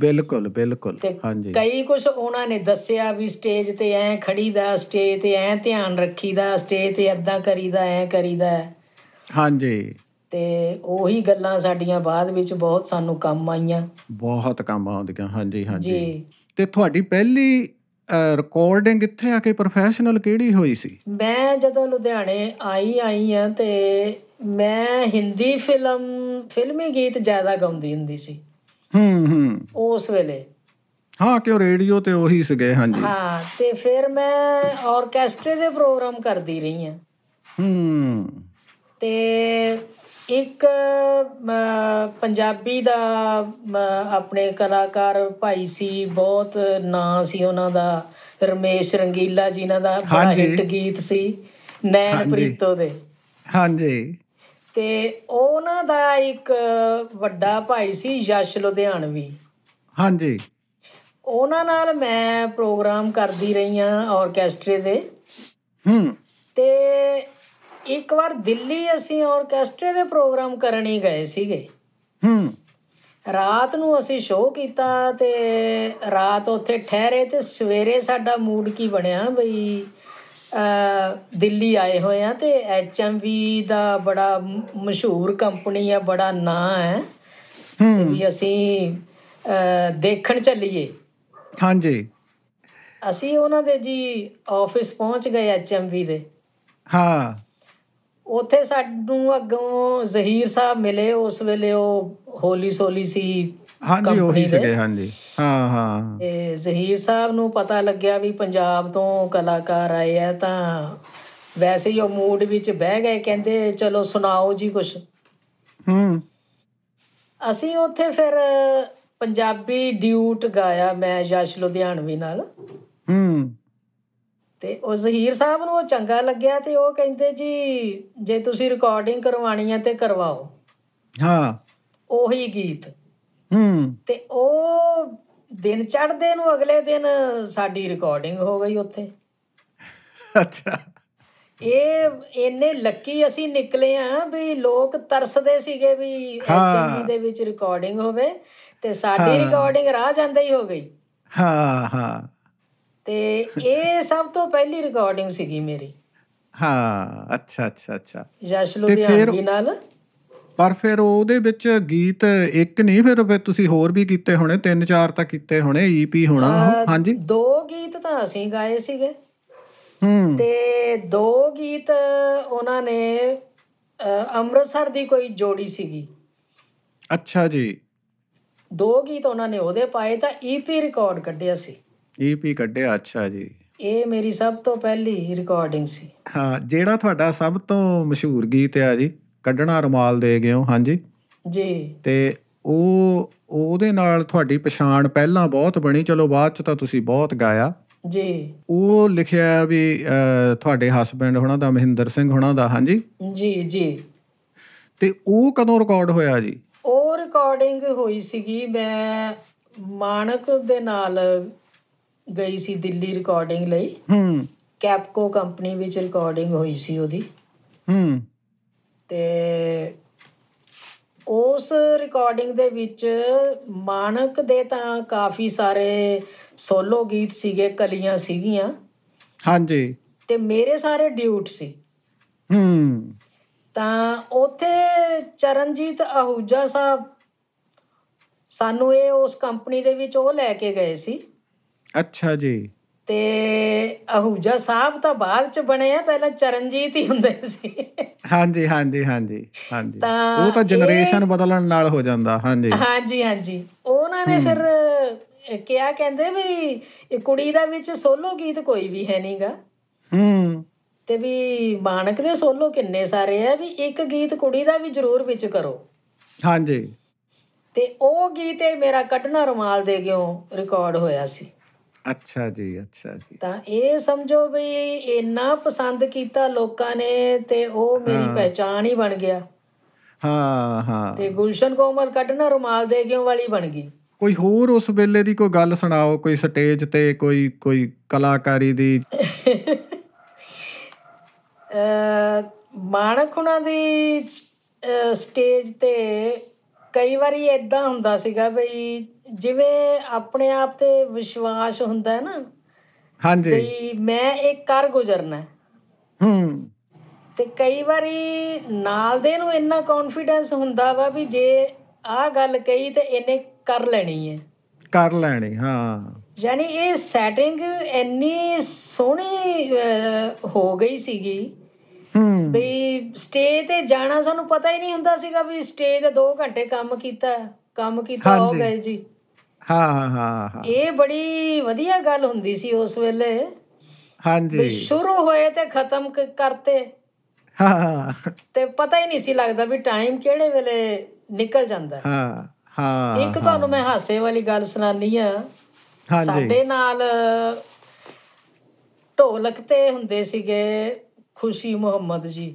ਬਿਲਕੁਲ ਬਿਲਕੁਲ ਹਾਂਜੀ ਕਈ ਕੁਝ ਉਹਨਾਂ ਨੇ ਦੱਸਿਆ ਵੀ ਸਟੇਜ ਤੇ ਐ ਖੜੀਦਾ ਸਟੇਜ ਤੇ ਐ ਧਿਆਨ ਰੱਖੀਦਾ ਸਟੇਜ ਤੇ ਐਦਾਂ ਕਰੀਦਾ ਐ ਕਰੀਦਾ ਹਾਂਜੀ ਤੇ ਉਹੀ ਗੱਲਾਂ ਸਾਡੀਆਂ ਬਾਅਦ ਵਿੱਚ ਬਹੁਤ ਸਾਨੂੰ ਕੰਮ ਆਈਆਂ ਬਹੁਤ ਕੰਮ ਆਉਂਦੀਆਂ ਹਾਂਜੀ ਹਾਂਜੀ ਤੇ ਤੁਹਾਡੀ ਪਹਿਲੀ ਰਿਕਾਰਡਿੰਗ ਇੱਥੇ ਆ ਕੇ ਪ੍ਰੋਫੈਸ਼ਨਲ ਕਿਹੜੀ ਹੋਈ ਸੀ ਮੈਂ ਜਦੋਂ ਲੁਧਿਆਣੇ ਆਈ ਆਈ ਆ ਤੇ ਮੈਂ ਹਿੰਦੀ ਫਿਲਮ ਫਿਲਮੀ ਗੀਤ ਜ਼ਿਆਦਾ ਗਾਉਂਦੀ ਹੁੰਦੀ ਸੀ ਹੂੰ ਹੂੰ ਉਸ ਵੇਲੇ ਹਾਂ ਕਿਉਂ ਰੇਡੀਓ ਤੇ ਉਹੀ ਸੀਗੇ ਹਾਂਜੀ ਹਾਂ ਤੇ ਫਿਰ ਮੈਂ ਆਰਕੈਸਟਰੇ ਦੇ ਪ੍ਰੋਗਰਾਮ ਕਰਦੀ ਰਹੀ ਹਾਂ ਹੂੰ ਤੇ ਇੱਕ ਪੰਜਾਬੀ ਦਾ ਆਪਣੇ ਕਲਾਕਾਰ ਭਾਈ ਸੀ ਬਹੁਤ ਨਾਂ ਸੀ ਉਹਨਾਂ ਦਾ ਰਮੇਸ਼ ਰੰਗੀਲਾ ਜੀ ਨਾਂ ਦਾ ਬੜਾ ਹਿੱਟ ਗੀਤ ਸੀ ਨੈਣ ਪ੍ਰੀਤੋ ਦੇ ਹਾਂਜੀ ਤੇ ਉਹਨਾਂ ਦਾ ਇੱਕ ਵੱਡਾ ਭਾਈ ਸੀ ਯਸ਼ ਲੁਧਿਆਣਵੀ ਹਾਂਜੀ ਉਹਨਾਂ ਨਾਲ ਮੈਂ ਪ੍ਰੋਗਰਾਮ ਕਰਦੀ ਰਹੀ ਆ ਆਰਕੈਸਟਰੇ ਦੇ ਹੂੰ ਤੇ ਇੱਕ ਵਾਰ ਦਿੱਲੀ ਅਸੀਂ ਆਰਕੈਸਟਰੇ ਦੇ ਪ੍ਰੋਗਰਾਮ ਕਰਨ ਹੀ ਗਏ ਸੀਗੇ ਹੂੰ ਰਾਤ ਨੂੰ ਅਸੀਂ ਸ਼ੋਅ ਕੀਤਾ ਤੇ ਰਾਤ ਉੱਥੇ ਠਹਿਰੇ ਤੇ ਸਵੇਰੇ ਸਾਡਾ ਮੂਡ ਕੀ ਬਣਿਆ ਬਈ ਦਿੱਲੀ ਆਏ ਹੋਏ ਆ ਤੇ ਐਚ ਐਮ ਵੀ ਦਾ ਬੜਾ ਮਸ਼ਹੂਰ ਕੰਪਨੀ ਆ ਬੜਾ ਨਾਂ ਹੈ ਹੂੰ ਵੀ ਅਸੀਂ ਦੇਖਣ ਚੱਲੀਏ ਹਾਂਜੀ ਅਸੀਂ ਉਹਨਾਂ ਦੇ ਜੀ ਆਫਿਸ ਪਹੁੰਚ ਗਏ ਐਚ ਐਮ ਵੀ ਦੇ ਹਾਂ ਉੱਥੇ ਸਾਨੂੰ ਅੱਗੋਂ ਜ਼ਹੀਰ ਸਾਹਿਬ ਮਿਲੇ ਉਸ ਵੇਲੇ ਉਹ ਹੋਲੀ ਸੋਲੀ ਸੀ ਹਾਂਜੀ ਉਹੀ ਸੀਗੇ ਹਾਂਜੀ ਹਾਂ ਹਾਂ ਤੇ ਜ਼ਹੀਰ ਸਾਹਿਬ ਨੂੰ ਪਤਾ ਲੱਗਿਆ ਵੀ ਪੰਜਾਬ ਤੋਂ ਕਲਾਕਾਰ ਆਏ ਆ ਤਾਂ ਵੈਸੇ ਹੀ ਉਹ ਮੂਡ ਵਿੱਚ ਬਹਿ ਗਏ ਕਹਿੰਦੇ ਚਲੋ ਸੁਣਾਓ ਜੀ ਕੁਝ ਹੂੰ ਅਸੀਂ ਉੱਥੇ ਫਿਰ ਪੰਜਾਬੀ ਡਿਊਟ ਗਾਇਆ ਮੈਂ ਯਸ਼ ਲੁਧਿਆਣਵੀ ਨਾਲ ਹੂੰ ਤੇ ਉਹ ਜ਼ਹੀਰ ਸਾਹਿਬ ਨੂੰ ਉਹ ਚੰਗਾ ਲੱਗਿਆ ਤੇ ਉਹ ਕਹਿੰਦੇ ਜੀ ਜੇ ਤੁਸੀਂ ਰਿਕਾਰਡਿੰਗ ਕਰਵਾਣੀ ਹੈ ਤੇ ਕਰਵਾਓ ਹਾਂ ਉਹੀ ਗੀਤ ਹੂੰ ਤੇ ਉਹ ਦਿਨ ਚੜਦੇ ਨੂੰ ਅਗਲੇ ਦਿਨ ਸਾਡੀ ਰਿਕਾਰਡਿੰਗ ਹੋ ਗਈ ਉੱਥੇ ਅੱਛਾ ਇਹ ਇੰਨੇ ਲੱਕੀ ਅਸੀਂ ਨਿਕਲੇ ਆ ਵੀ ਲੋਕ ਤਰਸਦੇ ਸੀਗੇ ਵੀ ਐਚਐਮਵੀ ਦੇ ਵਿੱਚ ਰਿਕਾਰਡਿੰਗ ਹੋਵੇ ਤੇ ਸਾਡੀ ਰਿਕਾਰਡਿੰਗ ਰਾਹ ਜਾਂਦੇ ਹੀ ਹੋ ਗਈ ਹਾਂ ਹਾਂ ਤੇ ਇਹ ਸਭ ਤੋਂ ਪਹਿਲੀ ਰਿਕਾਰਡਿੰਗ ਸੀਗੀ ਮੇਰੀ ਹਾਂ ਅੱਛਾ ਅੱਛਾ ਅੱਛਾ ਜਸ਼ਲੂ ਆਂਦੀ ਨਾਲ ਪਰ ਫਿਰ ਉਹਦੇ ਵਿੱਚ ਗੀਤ ਇੱਕ ਨਹੀਂ ਫਿਰ ਫਿਰ ਤੁਸੀਂ ਹੋਰ ਵੀ ਕੀਤੇ ਹੋਣੇ ਤਿੰਨ ਚਾਰ ਤਾਂ ਕੀਤੇ ਹੋਣੇ ਈਪੀ e ਹੋਣਾ ਹਾਂਜੀ ਦੋ ਗੀਤ ਤਾਂ ਅਸੀਂ ਗਾਏ ਸੀਗੇ ਹੂੰ ਤੇ ਦੋ ਗੀਤ ਉਹਨਾਂ ਨੇ ਅੰਮ੍ਰਿਤਸਰ ਦੀ ਕੋਈ ਜੋੜੀ ਸੀਗੀ ਅੱਛਾ ਜੀ ਦੋ ਗੀਤ ਉਹਨਾਂ ਨੇ ਉਹਦੇ ਪਾਏ ਤਾਂ ਈਪੀ e ਰਿਕਾਰਡ ਕੱਢਿਆ ਸੀ ਈਪੀ e ਕੱਢਿਆ ਅੱਛਾ ਜੀ ਇਹ ਮੇਰੀ ਸਭ ਤੋਂ ਪਹਿਲੀ ਰਿਕਾਰਡਿੰਗ ਸੀ ਹਾਂ ਜਿਹੜਾ ਤੁਹਾਡਾ ਸਭ ਤੋਂ ਮਸ਼ਹੂਰ ਗੀਤ ਆ ਜੀ ਕੱਢਣਾ ਰੁਮਾਲ ਦੇ ਗਏ ਹੋ ਹਾਂਜੀ ਜੀ ਤੇ ਉਹ ਉਹਦੇ ਨਾਲ ਤੁਹਾਡੀ ਪਛਾਣ ਪਹਿਲਾਂ ਬਹੁਤ ਬਣੀ ਚਲੋ ਬਾਅਦ ਚ ਤਾਂ ਤੁਸੀਂ ਬਹੁਤ ਗਾਇਆ ਜੀ ਉਹ ਲਿਖਿਆ ਵੀ ਤੁਹਾਡੇ ਹਸਬੰਡ ਹੋਣਾ ਦਾ ਮਹਿੰਦਰ ਸਿੰਘ ਹੋਣਾ ਦਾ ਹਾਂਜੀ ਜੀ ਜੀ ਤੇ ਉਹ ਕਦੋਂ ਰਿਕਾਰਡ ਹੋਇਆ ਜੀ ਉਹ ਰਿਕਾਰਡਿੰਗ ਹੋਈ ਸੀਗੀ ਮੈਂ ਮਾਨਕ ਦੇ ਨਾਲ ਗਈ ਸੀ ਦਿੱਲੀ ਰਿਕਾਰਡਿੰਗ ਲਈ ਹੂੰ ਕੈਪਕੋ ਕੰਪਨੀ ਵਿੱਚ ਰਿਕਾਰਡਿੰਗ ਹੋਈ ਸੀ ਉਹਦੀ ਹੂੰ ਤੇ ਉਸ ਰਿਕਾਰਡਿੰਗ ਦੇ ਵਿੱਚ ਮਾਨਕ ਦੇ ਤਾਂ ਕਾਫੀ ਸਾਰੇ ਸੋਲੋ ਗੀਤ ਸੀਗੇ ਕਲੀਆਂ ਸੀਗੀਆਂ ਹਾਂਜੀ ਤੇ ਮੇਰੇ ਸਾਰੇ ਡਿਊਟ ਸੀ ਹੂੰ ਤਾਂ ਉਥੇ ਚਰਨਜੀਤ ਅਹੂਜਾ ਸਾਹਿਬ ਸਾਨੂੰ ਇਹ ਉਸ ਕੰਪਨੀ ਦੇ ਵਿੱਚ ਉਹ ਲੈ ਕੇ ਗਏ ਸੀ ਅੱਛਾ ਜੀ ਤੇ ਅਹੂਜਾ ਸਾਹਿਬ ਤਾਂ ਬਾਅਦ ਚ ਬਣੇ ਆ ਪਹਿਲਾਂ ਚਰਨਜੀਤ ਹੀ ਹੁੰਦੇ ਸੀ ਹਾਂਜੀ ਹਾਂਜੀ ਹਾਂਜੀ ਹਾਂਜੀ ਉਹ ਤਾਂ ਜਨਰੇਸ਼ਨ ਬਦਲਣ ਨਾਲ ਹੋ ਜਾਂਦਾ ਹਾਂਜੀ ਹਾਂਜੀ ਹਾਂਜੀ ਉਹਨਾਂ ਨੇ ਫਿਰ ਕਿਹਾ ਕਹਿੰਦੇ ਵੀ ਇਹ ਕੁੜੀ ਦਾ ਵਿੱਚ ਸੋਲੋ ਗੀਤ ਕੋਈ ਵੀ ਹੈ ਨਹੀਂਗਾ ਹੂੰ ਤੇ ਵੀ ਮਾਨਕ ਦੇ ਸੋਲੋ ਕਿੰਨੇ ਸਾਰੇ ਆ ਵੀ ਇੱਕ ਗੀਤ ਕੁੜੀ ਦਾ ਵੀ ਜ਼ਰੂਰ ਵਿੱਚ ਕਰੋ ਹਾਂਜੀ ਤੇ ਉਹ ਗੀਤ ਇਹ ਮੇਰਾ ਕੱਢਣਾ ਰੁਮਾਲ ਦੇ ਗਿਓ ਰਿਕਾਰਡ ਹੋਇਆ ਸੀ ਅੱਛਾ ਜੀ ਅੱਛਾ ਜੀ ਤਾਂ ਇਹ ਸਮਝੋ ਵੀ ਇੰਨਾ ਪਸੰਦ ਕੀਤਾ ਲੋਕਾਂ ਨੇ ਤੇ ਉਹ ਮੇਰੀ ਪਹਿਚਾਣ ਹੀ ਬਣ ਗਿਆ ਹਾਂ ਹਾਂ ਤੇ ਗੁਲਸ਼ਨ ਕੋਮਲ ਕੱਢਣਾ ਰੁਮਾਲ ਦੇ ਕਿਉਂ ਵਾਲੀ ਬਣ ਗਈ ਕੋਈ ਹੋਰ ਉਸ ਵੇਲੇ ਦੀ ਕੋਈ ਗੱਲ ਸੁਣਾਓ ਕੋਈ ਸਟੇਜ ਤੇ ਕੋਈ ਕੋਈ ਕਲਾਕਾਰੀ ਦੀ ਮਾਣਕ ਉਹਨਾਂ ਦੀ ਸਟੇਜ ਤੇ ਕਈ ਵਾਰੀ ਇਦਾਂ ਹੁੰਦਾ ਸੀਗਾ ਬਈ ਜਿਵੇਂ ਆਪਣੇ ਆਪ ਤੇ ਵਿਸ਼ਵਾਸ ਹੁੰਦਾ ਹੈ ਨਾ ਹਾਂਜੀ ਵੀ ਮੈਂ ਇਹ ਕਰ ਗੁਜ਼ਰਨਾ ਹੂੰ ਤੇ ਕਈ ਵਾਰੀ ਨਾਲ ਦੇ ਨੂੰ ਇੰਨਾ ਕੌਨਫੀਡੈਂਸ ਹੁੰਦਾ ਵਾ ਵੀ ਜੇ ਆਹ ਗੱਲ ਕਹੀ ਤੇ ਇਹਨੇ ਕਰ ਲੈਣੀ ਹੈ ਕਰ ਲੈਣੀ ਹਾਂ ਯਾਨੀ ਇਹ ਸੈਟਿੰਗ ਇੰਨੀ ਸੋਹਣੀ ਹੋ ਗਈ ਸੀਗੀ ਹੂੰ ਵੀ ਸਟੇਜ ਤੇ ਜਾਣਾ ਸਾਨੂੰ ਪਤਾ ਹੀ ਨਹੀਂ ਹੁੰਦਾ ਸੀਗਾ ਵੀ ਸਟੇਜ ਤੇ 2 ਘੰਟੇ ਕੰਮ ਕੀਤਾ ਕੰਮ ਕੀਤਾ ਹੋ ਗਏ ਜੀ ਹਾਂ ਹਾਂ ਇਹ ਬੜੀ ਵਧੀਆ ਗੱਲ ਹੁੰਦੀ ਸੀ ਉਸ ਵੇਲੇ ਹਾਂਜੀ ਸ਼ੁਰੂ ਹੋਏ ਤੇ ਖਤਮ ਕਰਤੇ ਹਾਂ ਤੇ ਪਤਾ ਹੀ ਨਹੀਂ ਸੀ ਲੱਗਦਾ ਵੀ ਟਾਈਮ ਕਿਹੜੇ ਵੇਲੇ ਨਿਕਲ ਜਾਂਦਾ ਹਾਂ ਹਾਂ ਇੱਕ ਤੁਹਾਨੂੰ ਮੈਂ ਹਾਸੇ ਵਾਲੀ ਗੱਲ ਸੁਣਾਨੀ ਆ ਹਾਂਜੀ ਸਾਡੇ ਨਾਲ ਢੋਲਕ ਤੇ ਹੁੰਦੇ ਸੀਗੇ ਖੁਸ਼ੀ ਮੁਹੰਮਦ ਜੀ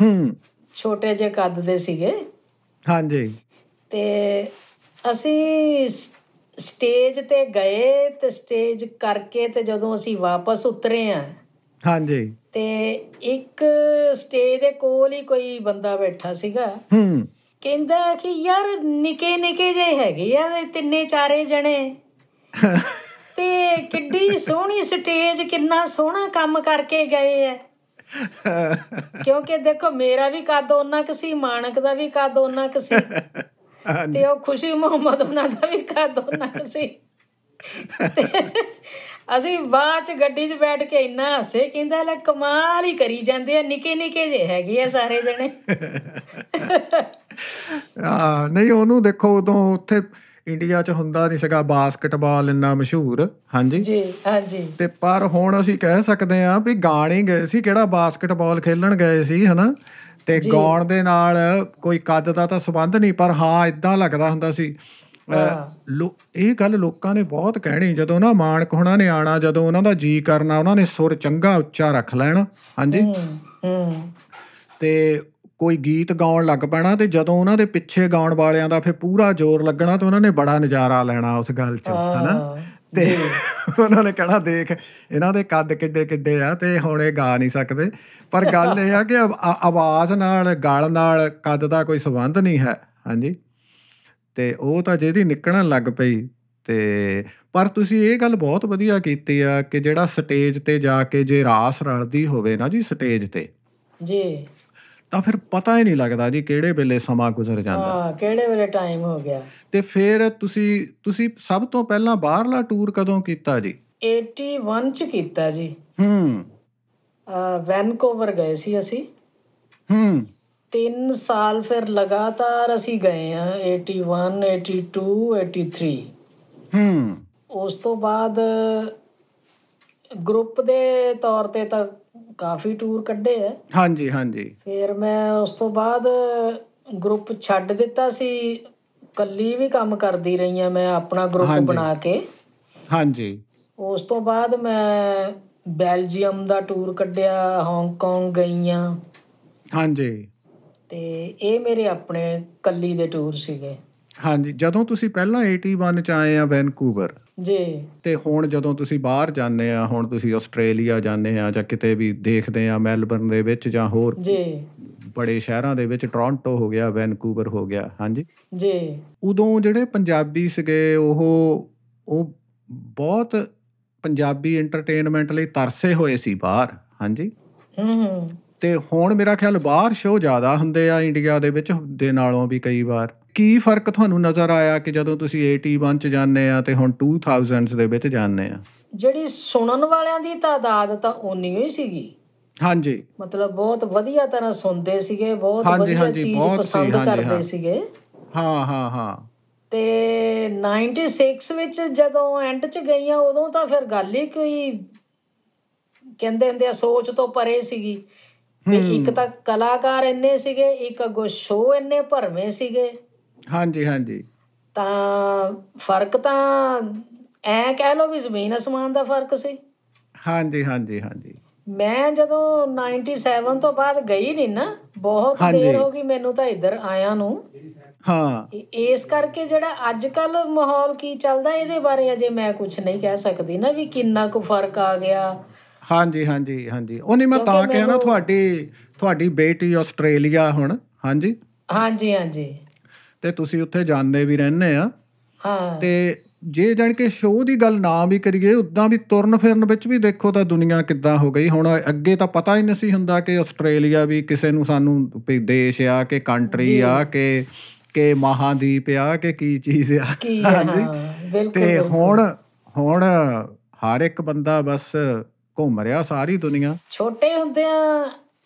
ਹੂੰ ਛੋਟੇ ਜਿਹੇ ਕੱਦ ਦੇ ਸੀਗੇ ਹਾਂਜੀ ਤੇ ਅਸੀਂ ਸਟੇਜ ਤੇ ਗਏ ਤੇ ਸਟੇਜ ਕਰਕੇ ਤੇ ਜਦੋਂ ਅਸੀਂ ਵਾਪਸ ਉਤਰੇ ਆ ਹਾਂਜੀ ਤੇ ਇੱਕ ਸਟੇਜ ਦੇ ਕੋਲ ਹੀ ਕੋਈ ਬੰਦਾ ਬੈਠਾ ਸੀਗਾ ਹੂੰ ਕਹਿੰਦਾ ਕਿ ਯਾਰ ਨਿਕੇ ਨਿਕੇ ਜੇ ਹੈਗੇ ਆ ਤਿੰਨੇ ਚਾਰੇ ਜਣੇ <laughs> ਤੇ ਕਿੱਡੀ ਸੋਹਣੀ ਸਟੇਜ ਕਿੰਨਾ ਸੋਹਣਾ ਕੰਮ ਕਰਕੇ ਗਏ ਐ <laughs> ਕਿਉਂਕਿ ਦੇਖੋ ਮੇਰਾ ਵੀ ਕੱਦ ਉਹਨਾਂ ਕਿਸੇ ਮਾਨਕ ਦਾ ਵੀ ਕੱਦ ਉਹਨਾਂ ਕਿਸੇ <laughs> ਤੇ ਉਹ ਖੁਸ਼ੀ ਮੁਹੰਮਦ ਉਹਨਾਂ ਦਾ ਵੀ ਘਰ ਦੋਨਾਂ ਸੀ ਅਸੀਂ ਬਾਅਦ ਚ ਗੱਡੀ 'ਚ ਬੈਠ ਕੇ ਇੰਨਾ ਹੱਸੇ ਕਹਿੰਦਾ ਲੈ ਕਮਾਲ ਹੀ ਕਰੀ ਜਾਂਦੇ ਆ ਨਿੱਕੇ ਨਿੱਕੇ ਜੇ ਹੈਗੇ ਆ ਸਾਰੇ ਜਣੇ ਆ ਨਹੀਂ ਉਹਨੂੰ ਦੇਖੋ ਉਦੋਂ ਉੱਥੇ ਇੰਡੀਆ 'ਚ ਹੁੰਦਾ ਨਹੀਂ ਸੀਗਾ ਬਾਸਕਟਬਾਲ ਇੰਨਾ ਮਸ਼ਹੂਰ ਹਾਂਜੀ ਜੀ ਹਾਂਜੀ ਤੇ ਪਰ ਹੁਣ ਅਸੀਂ ਕਹਿ ਸਕਦੇ ਆ ਵੀ ਗਾਣੇ ਗਏ ਸੀ ਕਿਹੜਾ ਬਾਸਕਟਬਾਲ ਖੇਲਣ ਗਏ ਸੀ ਹਨਾ ਤੇ ਗਾਉਣ ਦੇ ਨਾਲ ਕੋਈ ਕੱਦ ਦਾ ਤਾਂ ਸਬੰਧ ਨਹੀਂ ਪਰ ਹਾਂ ਇਦਾਂ ਲੱਗਦਾ ਹੁੰਦਾ ਸੀ ਇਹ ਗੱਲ ਲੋਕਾਂ ਨੇ ਬਹੁਤ ਕਹਿਣੀ ਜਦੋਂ ਨਾ ਮਾਨਕ ਹੁਣਾਂ ਨੇ ਆਣਾ ਜਦੋਂ ਉਹਨਾਂ ਦਾ ਜੀ ਕਰਨਾ ਉਹਨਾਂ ਨੇ ਸੁਰ ਚੰਗਾ ਉੱਚਾ ਰੱਖ ਲੈਣਾ ਹਾਂਜੀ ਤੇ ਕੋਈ ਗੀਤ ਗਾਉਣ ਲੱਗ ਪੈਣਾ ਤੇ ਜਦੋਂ ਉਹਨਾਂ ਦੇ ਪਿੱਛੇ ਗਾਉਣ ਵਾਲਿਆਂ ਦਾ ਫੇ ਪੂਰਾ ਜ਼ੋਰ ਲੱਗਣਾ ਤੇ ਉਹਨਾਂ ਨੇ ਬੜਾ ਨਜ਼ਾਰਾ ਲੈਣਾ ਉਸ ਗੱਲ 'ਚ ਹਨਾ ਤੇ <laughs> ਉਹਨਾਂ ਨੇ ਕਹਣਾ ਦੇਖ ਇਹਨਾਂ ਦੇ ਕੱਦ ਕਿੱਡੇ ਕਿੱਡੇ ਆ ਤੇ ਹੁਣ ਇਹ ਗਾ ਨਹੀਂ ਸਕਦੇ ਪਰ ਗੱਲ ਇਹ ਆ ਕਿ ਆਵਾਜ਼ ਨਾਲ ਗਲ ਨਾਲ ਕੱਦ ਦਾ ਕੋਈ ਸਬੰਧ ਨਹੀਂ ਹੈ ਹਾਂਜੀ ਤੇ ਉਹ ਤਾਂ ਜਿਹਦੀ ਨਿਕਲਣ ਲੱਗ ਪਈ ਤੇ ਪਰ ਤੁਸੀਂ ਇਹ ਗੱਲ ਬਹੁਤ ਵਧੀਆ ਕੀਤੀ ਆ ਕਿ ਜਿਹੜਾ ਸਟੇਜ ਤੇ ਜਾ ਕੇ ਜੇ ਰਾਸ ਰਲਦੀ ਹੋਵੇ ਨਾ ਜੀ ਸਟੇਜ ਤੇ ਜੀ ਤਾਂ ਫਿਰ ਪਤਾ ਹੀ ਨਹੀਂ ਲੱਗਦਾ ਜੀ ਕਿਹੜੇ ਵੇਲੇ ਸਮਾਂ ਗੁਜ਼ਰ ਜਾਂਦਾ ਹਾਂ ਕਿਹੜੇ ਵੇਲੇ ਟਾਈਮ ਹੋ ਗਿਆ ਤੇ ਫਿਰ ਤੁਸੀਂ ਤੁਸੀਂ ਸਭ ਤੋਂ ਪਹਿਲਾਂ ਬਾਹਰਲਾ ਟੂਰ ਕਦੋਂ ਕੀਤਾ ਜੀ 81 ਚ ਕੀਤਾ ਜੀ ਹੂੰ ਵੈਨਕੂਵਰ ਗਏ ਸੀ ਅਸੀਂ ਹੂੰ 3 ਸਾਲ ਫਿਰ ਲਗਾਤਾਰ ਅਸੀਂ ਗਏ ਆ 81 82 83 ਹੂੰ ਉਸ ਤੋਂ ਬਾਅਦ ਗਰੁੱਪ ਦੇ ਤੌਰ ਤੇ ਤਾਂ ਕਾਫੀ ਟੂਰ ਕੱਢੇ ਐ ਹਾਂਜੀ ਹਾਂਜੀ ਫਿਰ ਮੈਂ ਉਸ ਤੋਂ ਬਾਅਦ ਗਰੁੱਪ ਛੱਡ ਦਿੱਤਾ ਸੀ ਕੱਲੀ ਵੀ ਕੰਮ ਕਰਦੀ ਰਹੀ ਆ ਮੈਂ ਆਪਣਾ ਗਰੁੱਪ ਬਣਾ ਕੇ ਹਾਂਜੀ ਉਸ ਤੋਂ ਬਾਅਦ ਮੈਂ ਬੈਲਜੀਅਮ ਦਾ ਟੂਰ ਕੱਢਿਆ ਹਾਂਗਕਾਂਗ ਗਈ ਆ ਹਾਂਜੀ ਤੇ ਇਹ ਮੇਰੇ ਆਪਣੇ ਕੱਲੀ ਦੇ ਟੂਰ ਸੀਗੇ ਹਾਂਜੀ ਜਦੋਂ ਤੁਸੀਂ ਪਹਿਲਾਂ 81 ਚ ਆਏ ਆ ਵੈਨਕੂਵਰ ਜੀ ਤੇ ਹੁਣ ਜਦੋਂ ਤੁਸੀਂ ਬਾਹਰ ਜਾਂਦੇ ਆ ਹੁਣ ਤੁਸੀਂ ਆਸਟ੍ਰੇਲੀਆ ਜਾਂਦੇ ਆ ਜਾਂ ਕਿਤੇ ਵੀ ਦੇਖਦੇ ਆ ਮੈਲਬਰਨ ਦੇ ਵਿੱਚ ਜਾਂ ਹੋਰ ਜੀ ਬੜੇ ਸ਼ਹਿਰਾਂ ਦੇ ਵਿੱਚ ਟ੍ਰਾਂਟੋ ਹੋ ਗਿਆ ਵੈਨਕੂਵਰ ਹੋ ਗਿਆ ਹਾਂਜੀ ਜੀ ਉਦੋਂ ਜਿਹੜੇ ਪੰਜਾਬੀ ਸੀਗੇ ਉਹ ਉਹ ਬਹੁਤ ਪੰਜਾਬੀ ਐਂਟਰਟੇਨਮੈਂਟ ਲਈ ਤਰਸੇ ਹੋਏ ਸੀ ਬਾਹਰ ਹਾਂਜੀ ਹੂੰ ਤੇ ਹੁਣ ਮੇਰਾ ਖਿਆਲ ਬਾਹਰ ਸ਼ੋਅ ਜ਼ਿਆਦਾ ਹੁੰਦੇ ਆ ਇੰਡੀਆ ਦੇ ਵਿੱਚ ਦੇ ਨਾਲੋਂ ਵੀ ਕਈ ਵਾਰ ਕੀ ਫਰਕ ਤੁਹਾਨੂੰ ਨਜ਼ਰ ਆਇਆ ਕਿ ਜਦੋਂ ਤੁਸੀਂ 81 ਚ ਜਾਂਦੇ ਆ ਤੇ ਹੁਣ 2000s ਦੇ ਵਿੱਚ ਜਾਂਦੇ ਆ ਜਿਹੜੀ ਸੁਣਨ ਵਾਲਿਆਂ ਦੀ ਤਾਦਾਦ ਤਾਂ ਓਨੀ ਹੀ ਸੀਗੀ ਹਾਂਜੀ ਮਤਲਬ ਬਹੁਤ ਵਧੀਆ ਤਰ੍ਹਾਂ ਸੁਣਦੇ ਸੀਗੇ ਬਹੁਤ ਵਧੀਆ ਚੀਜ਼ ਪਸੰਦ ਕਰਦੇ ਸੀਗੇ ਹਾਂ ਹਾਂ ਹਾਂ ਤੇ 96 ਵਿੱਚ ਜਦੋਂ ਐਂਡ ਚ ਗਈਆਂ ਉਦੋਂ ਤਾਂ ਫਿਰ ਗੱਲ ਹੀ ਕੋਈ ਕਹਿੰਦੇ ਹੁੰਦੇ ਆ ਸੋਚ ਤੋਂ ਪਰੇ ਸੀਗੀ ਇੱਕ ਤਾਂ ਕਲਾਕਾਰ ਇੰਨੇ ਸੀਗੇ ਇੱਕ ਅਗੋ ਸ਼ੋਅ ਇੰਨੇ ਭਰਵੇਂ ਸੀਗੇ ਹਾਂਜੀ ਹਾਂਜੀ ਤਾਂ ਫਰਕ ਤਾਂ ਐ ਕਹਿ ਲਓ ਵੀ ਜ਼ਮੀਨ ਅਸਮਾਨ ਦਾ ਫਰਕ ਸੀ ਹਾਂਜੀ ਹਾਂਜੀ ਹਾਂਜੀ ਮੈਂ ਜਦੋਂ 97 ਤੋਂ ਬਾਅਦ ਗਈ ਨਹੀਂ ਨਾ ਬਹੁਤ ਦੇਰ ਹੋ ਗਈ ਮੈਨੂੰ ਤਾਂ ਇੱਧਰ ਆਇਆ ਨੂੰ ਹਾਂ ਇਸ ਕਰਕੇ ਜਿਹੜਾ ਅੱਜ ਕੱਲ ਮਾਹੌਲ ਕੀ ਚੱਲਦਾ ਇਹਦੇ ਬਾਰੇ ਅਜੇ ਮੈਂ ਕੁਝ ਨਹੀਂ ਕਹਿ ਸਕਦੀ ਨਾ ਵੀ ਕਿੰਨਾ ਕੁ ਫਰਕ ਆ ਗਿਆ ਹਾਂਜੀ ਹਾਂਜੀ ਹਾਂਜੀ ਉਹ ਨਹੀਂ ਮੈਂ ਤਾਂ ਨਾ ਤੁਹਾਡੀ ਤੁਹਾਡੀ ਬੇਟੀ ਆਸਟ੍ਰੇਲੀਆ ਹੁਣ ਹਾਂਜੀ ਹਾਂਜੀ ਹਾਂਜੀ ਤੇ ਤੁਸੀਂ ਉੱਥੇ ਜਾਂਦੇ ਵੀ ਰਹਿੰਦੇ ਆ ਹਾਂ ਤੇ ਜੇ ਜਾਣ ਕੇ ਸ਼ੋਅ ਦੀ ਗੱਲ ਨਾ ਵੀ ਕਰੀਏ ਉਦਾਂ ਵੀ ਤੁਰਨ ਫਿਰਨ ਵਿੱਚ ਵੀ ਦੇਖੋ ਤਾਂ ਦੁਨੀਆ ਕਿੱਦਾਂ ਹੋ ਗਈ ਹੁਣ ਅੱਗੇ ਤਾਂ ਪਤਾ ਹੀ ਨਹੀਂ ਸੀ ਹੁੰਦਾ ਕਿ ਆਸਟ੍ਰੇਲੀਆ ਵੀ ਕਿਸੇ ਨੂੰ ਸਾਨੂੰ ਵੀ ਦੇਸ਼ ਆ ਕਿ ਕੰਟਰੀ ਆ ਕਿ ਕਿ ਮਹਾਦੀਪ ਆ ਕਿ ਕੀ ਚੀਜ਼ ਆ ਹਾਂਜੀ ਤੇ ਹੁਣ ਹੁਣ ਹਰ ਇੱਕ ਬੰਦਾ ਬਸ ਘੁੰਮ ਰਿਹਾ ਸਾਰੀ ਦੁਨੀਆ ਛੋਟੇ ਹੁੰਦਿਆਂ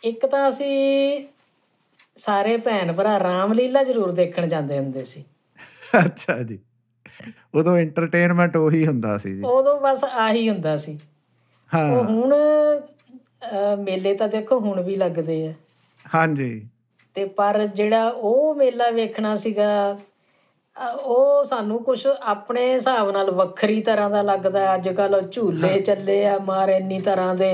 ਇੱਕ ਤਾਂ ਅਸੀਂ ਸਾਰੇ ਭੈਣ ਭਰਾ ਰਾਮਲੀਲਾ ਜ਼ਰੂਰ ਦੇਖਣ ਜਾਂਦੇ ਹੁੰਦੇ ਸੀ ਅੱਛਾ ਜੀ ਉਦੋਂ ਐਂਟਰਟੇਨਮੈਂਟ ਉਹੀ ਹੁੰਦਾ ਸੀ ਜੀ ਉਦੋਂ ਬਸ ਆਹੀ ਹੁੰਦਾ ਸੀ ਹਾਂ ਉਹ ਹੁਣ ਮੇਲੇ ਤਾਂ ਦੇਖੋ ਹੁਣ ਵੀ ਲੱਗਦੇ ਆ ਹਾਂਜੀ ਤੇ ਪਰ ਜਿਹੜਾ ਉਹ ਮੇਲਾ ਵੇਖਣਾ ਸੀਗਾ ਉਹ ਸਾਨੂੰ ਕੁਝ ਆਪਣੇ ਹਿਸਾਬ ਨਾਲ ਵੱਖਰੀ ਤਰ੍ਹਾਂ ਦਾ ਲੱਗਦਾ ਅੱਜ ਕੱਲ ਝੂਲੇ ਚੱਲੇ ਆ ਮਾਰ ਇੰਨੀ ਤਰ੍ਹਾਂ ਦੇ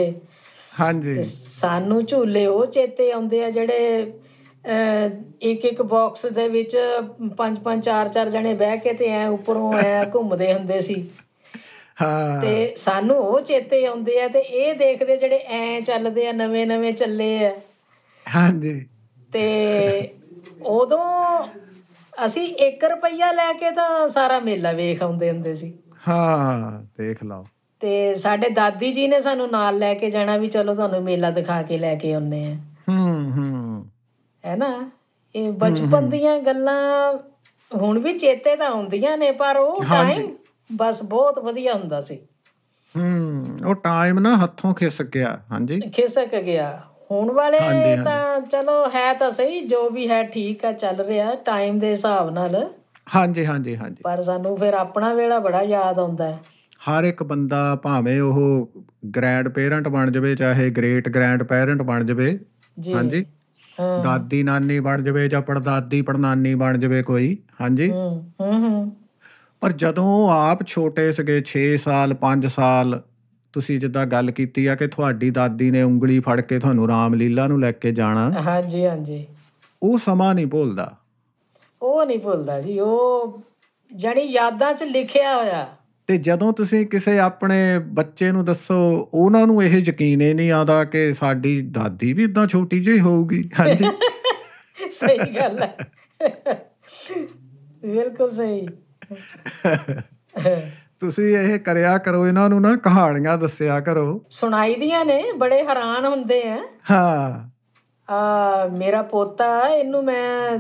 ਹਾਂਜੀ ਸਾਨੂੰ ਝੂਲੇ ਉਹ ਚੇਤੇ ਆਉਂਦੇ ਆ ਜਿਹੜੇ ਇੱਕ ਇੱਕ ਬਾਕਸ ਦੇ ਵਿੱਚ ਪੰਜ ਪੰਜ ਚਾਰ ਚਾਰ ਜਣੇ ਬਹਿ ਕੇ ਤੇ ਐ ਉੱਪਰੋਂ ਐ ਘੁੰਮਦੇ ਹੁੰਦੇ ਸੀ ਹਾਂ ਤੇ ਸਾਨੂੰ ਉਹ ਚੇਤੇ ਆਉਂਦੇ ਆ ਤੇ ਇਹ ਦੇਖਦੇ ਜਿਹੜੇ ਐ ਚੱਲਦੇ ਆ ਨਵੇਂ ਨਵੇਂ ਚੱਲੇ ਆ ਹਾਂਜੀ ਤੇ ਉਦੋਂ ਅਸੀਂ 1 ਰੁਪਈਆ ਲੈ ਕੇ ਤਾਂ ਸਾਰਾ ਮੇਲਾ ਵੇਖ ਆਉਂਦੇ ਹੁੰਦੇ ਸੀ ਹਾਂ ਦੇਖ ਲਓ ਤੇ ਸਾਡੇ ਦਾਦੀ ਜੀ ਨੇ ਸਾਨੂੰ ਨਾਲ ਲੈ ਕੇ ਜਾਣਾ ਵੀ ਚਲੋ ਤੁਹਾਨੂੰ ਮੇਲਾ ਦਿਖਾ ਕੇ ਲੈ ਕੇ ਆਉਨੇ ਆ ਹੂੰ ਹੂੰ ਹੈ ਨਾ ਇਹ ਬਚਪਨ ਦੀਆਂ ਗੱਲਾਂ ਹੁਣ ਵੀ ਚੇਤੇ ਤਾਂ ਆਉਂਦੀਆਂ ਨੇ ਪਰ ਉਹ ਟਾਈਮ ਬਸ ਬਹੁਤ ਵਧੀਆ ਹੁੰਦਾ ਸੀ ਹੂੰ ਉਹ ਟਾਈਮ ਨਾ ਹੱਥੋਂ ਖਿਸਕ ਗਿਆ ਹਾਂਜੀ ਖਿਸਕ ਗਿਆ ਹੁਣ ਵਾਲੇ ਤਾਂ ਚਲੋ ਹੈ ਤਾਂ ਸਹੀ ਜੋ ਵੀ ਹੈ ਠੀਕ ਆ ਚੱਲ ਰਿਹਾ ਟਾਈਮ ਦੇ ਹਿਸਾਬ ਨਾਲ ਹਾਂਜੀ ਹਾਂਜੀ ਹਾਂਜੀ ਪਰ ਸਾਨੂੰ ਫਿਰ ਆਪਣਾ ਵੇਲਾ ਬੜਾ ਯਾਦ ਆਉਂਦਾ ਹੈ ਹਰ ਇੱਕ ਬੰਦਾ ਭਾਵੇਂ ਉਹ ਗ੍ਰੈਂਡ ਪੇਰੈਂਟ ਬਣ ਜਾਵੇ ਚਾਹੇ ਗ੍ਰੇਟ ਗ੍ਰੈਂਡ ਪੇਰੈਂਟ ਬਣ ਜਾਵੇ ਹਾਂਜੀ ਦਾਦੀ ਨਾਨੀ ਬਣ ਜਵੇ ਜਾਂ ਪੜਦਾਦੀ ਪੜਨਾਨੀ ਬਣ ਜਵੇ ਕੋਈ ਹਾਂਜੀ ਪਰ ਜਦੋਂ ਆਪ ਛੋਟੇ ਸਗੇ 6 ਸਾਲ 5 ਸਾਲ ਤੁਸੀਂ ਜਿੱਦਾਂ ਗੱਲ ਕੀਤੀ ਆ ਕਿ ਤੁਹਾਡੀ ਦਾਦੀ ਨੇ ਉਂਗਲੀ ਫੜ ਕੇ ਤੁਹਾਨੂੰ ਰਾਮ ਲੀਲਾ ਨੂੰ ਲੈ ਕੇ ਜਾਣਾ ਹਾਂਜੀ ਹਾਂਜੀ ਉਹ ਸਮਾਂ ਨਹੀਂ ਭੁੱਲਦਾ ਉਹ ਨਹੀਂ ਭੁੱਲਦਾ ਜੀ ਉਹ ਜਣੀ ਯਾਦਾਂ 'ਚ ਲਿਖਿਆ ਹੋਇਆ ਤੇ ਜਦੋਂ ਤੁਸੀਂ ਕਿਸੇ ਆਪਣੇ ਬੱਚੇ ਨੂੰ ਦੱਸੋ ਉਹਨਾਂ ਨੂੰ ਇਹ ਯਕੀਨ ਹੀ ਨਹੀਂ ਆਦਾ ਕਿ ਸਾਡੀ ਦਾਦੀ ਵੀ ਇਦਾਂ ਛੋਟੀ ਜਿਹੀ ਹੋਊਗੀ ਹਾਂਜੀ <laughs> ਸਹੀ ਗੱਲ ਹੈ ਬਿਲਕੁਲ ਸਹੀ ਤੁਸੀਂ ਇਹ ਕਰਿਆ ਕਰੋ ਇਹਨਾਂ ਨੂੰ ਨਾ ਕਹਾਣੀਆਂ ਦੱਸਿਆ ਕਰੋ ਸੁਣਾਈ ਦੀਆਂ ਨੇ ਬੜੇ ਹੈਰਾਨ ਹੁੰਦੇ ਆ ਹਾਂ ਆ ਮੇਰਾ ਪੋਤਾ ਇਹਨੂੰ ਮੈਂ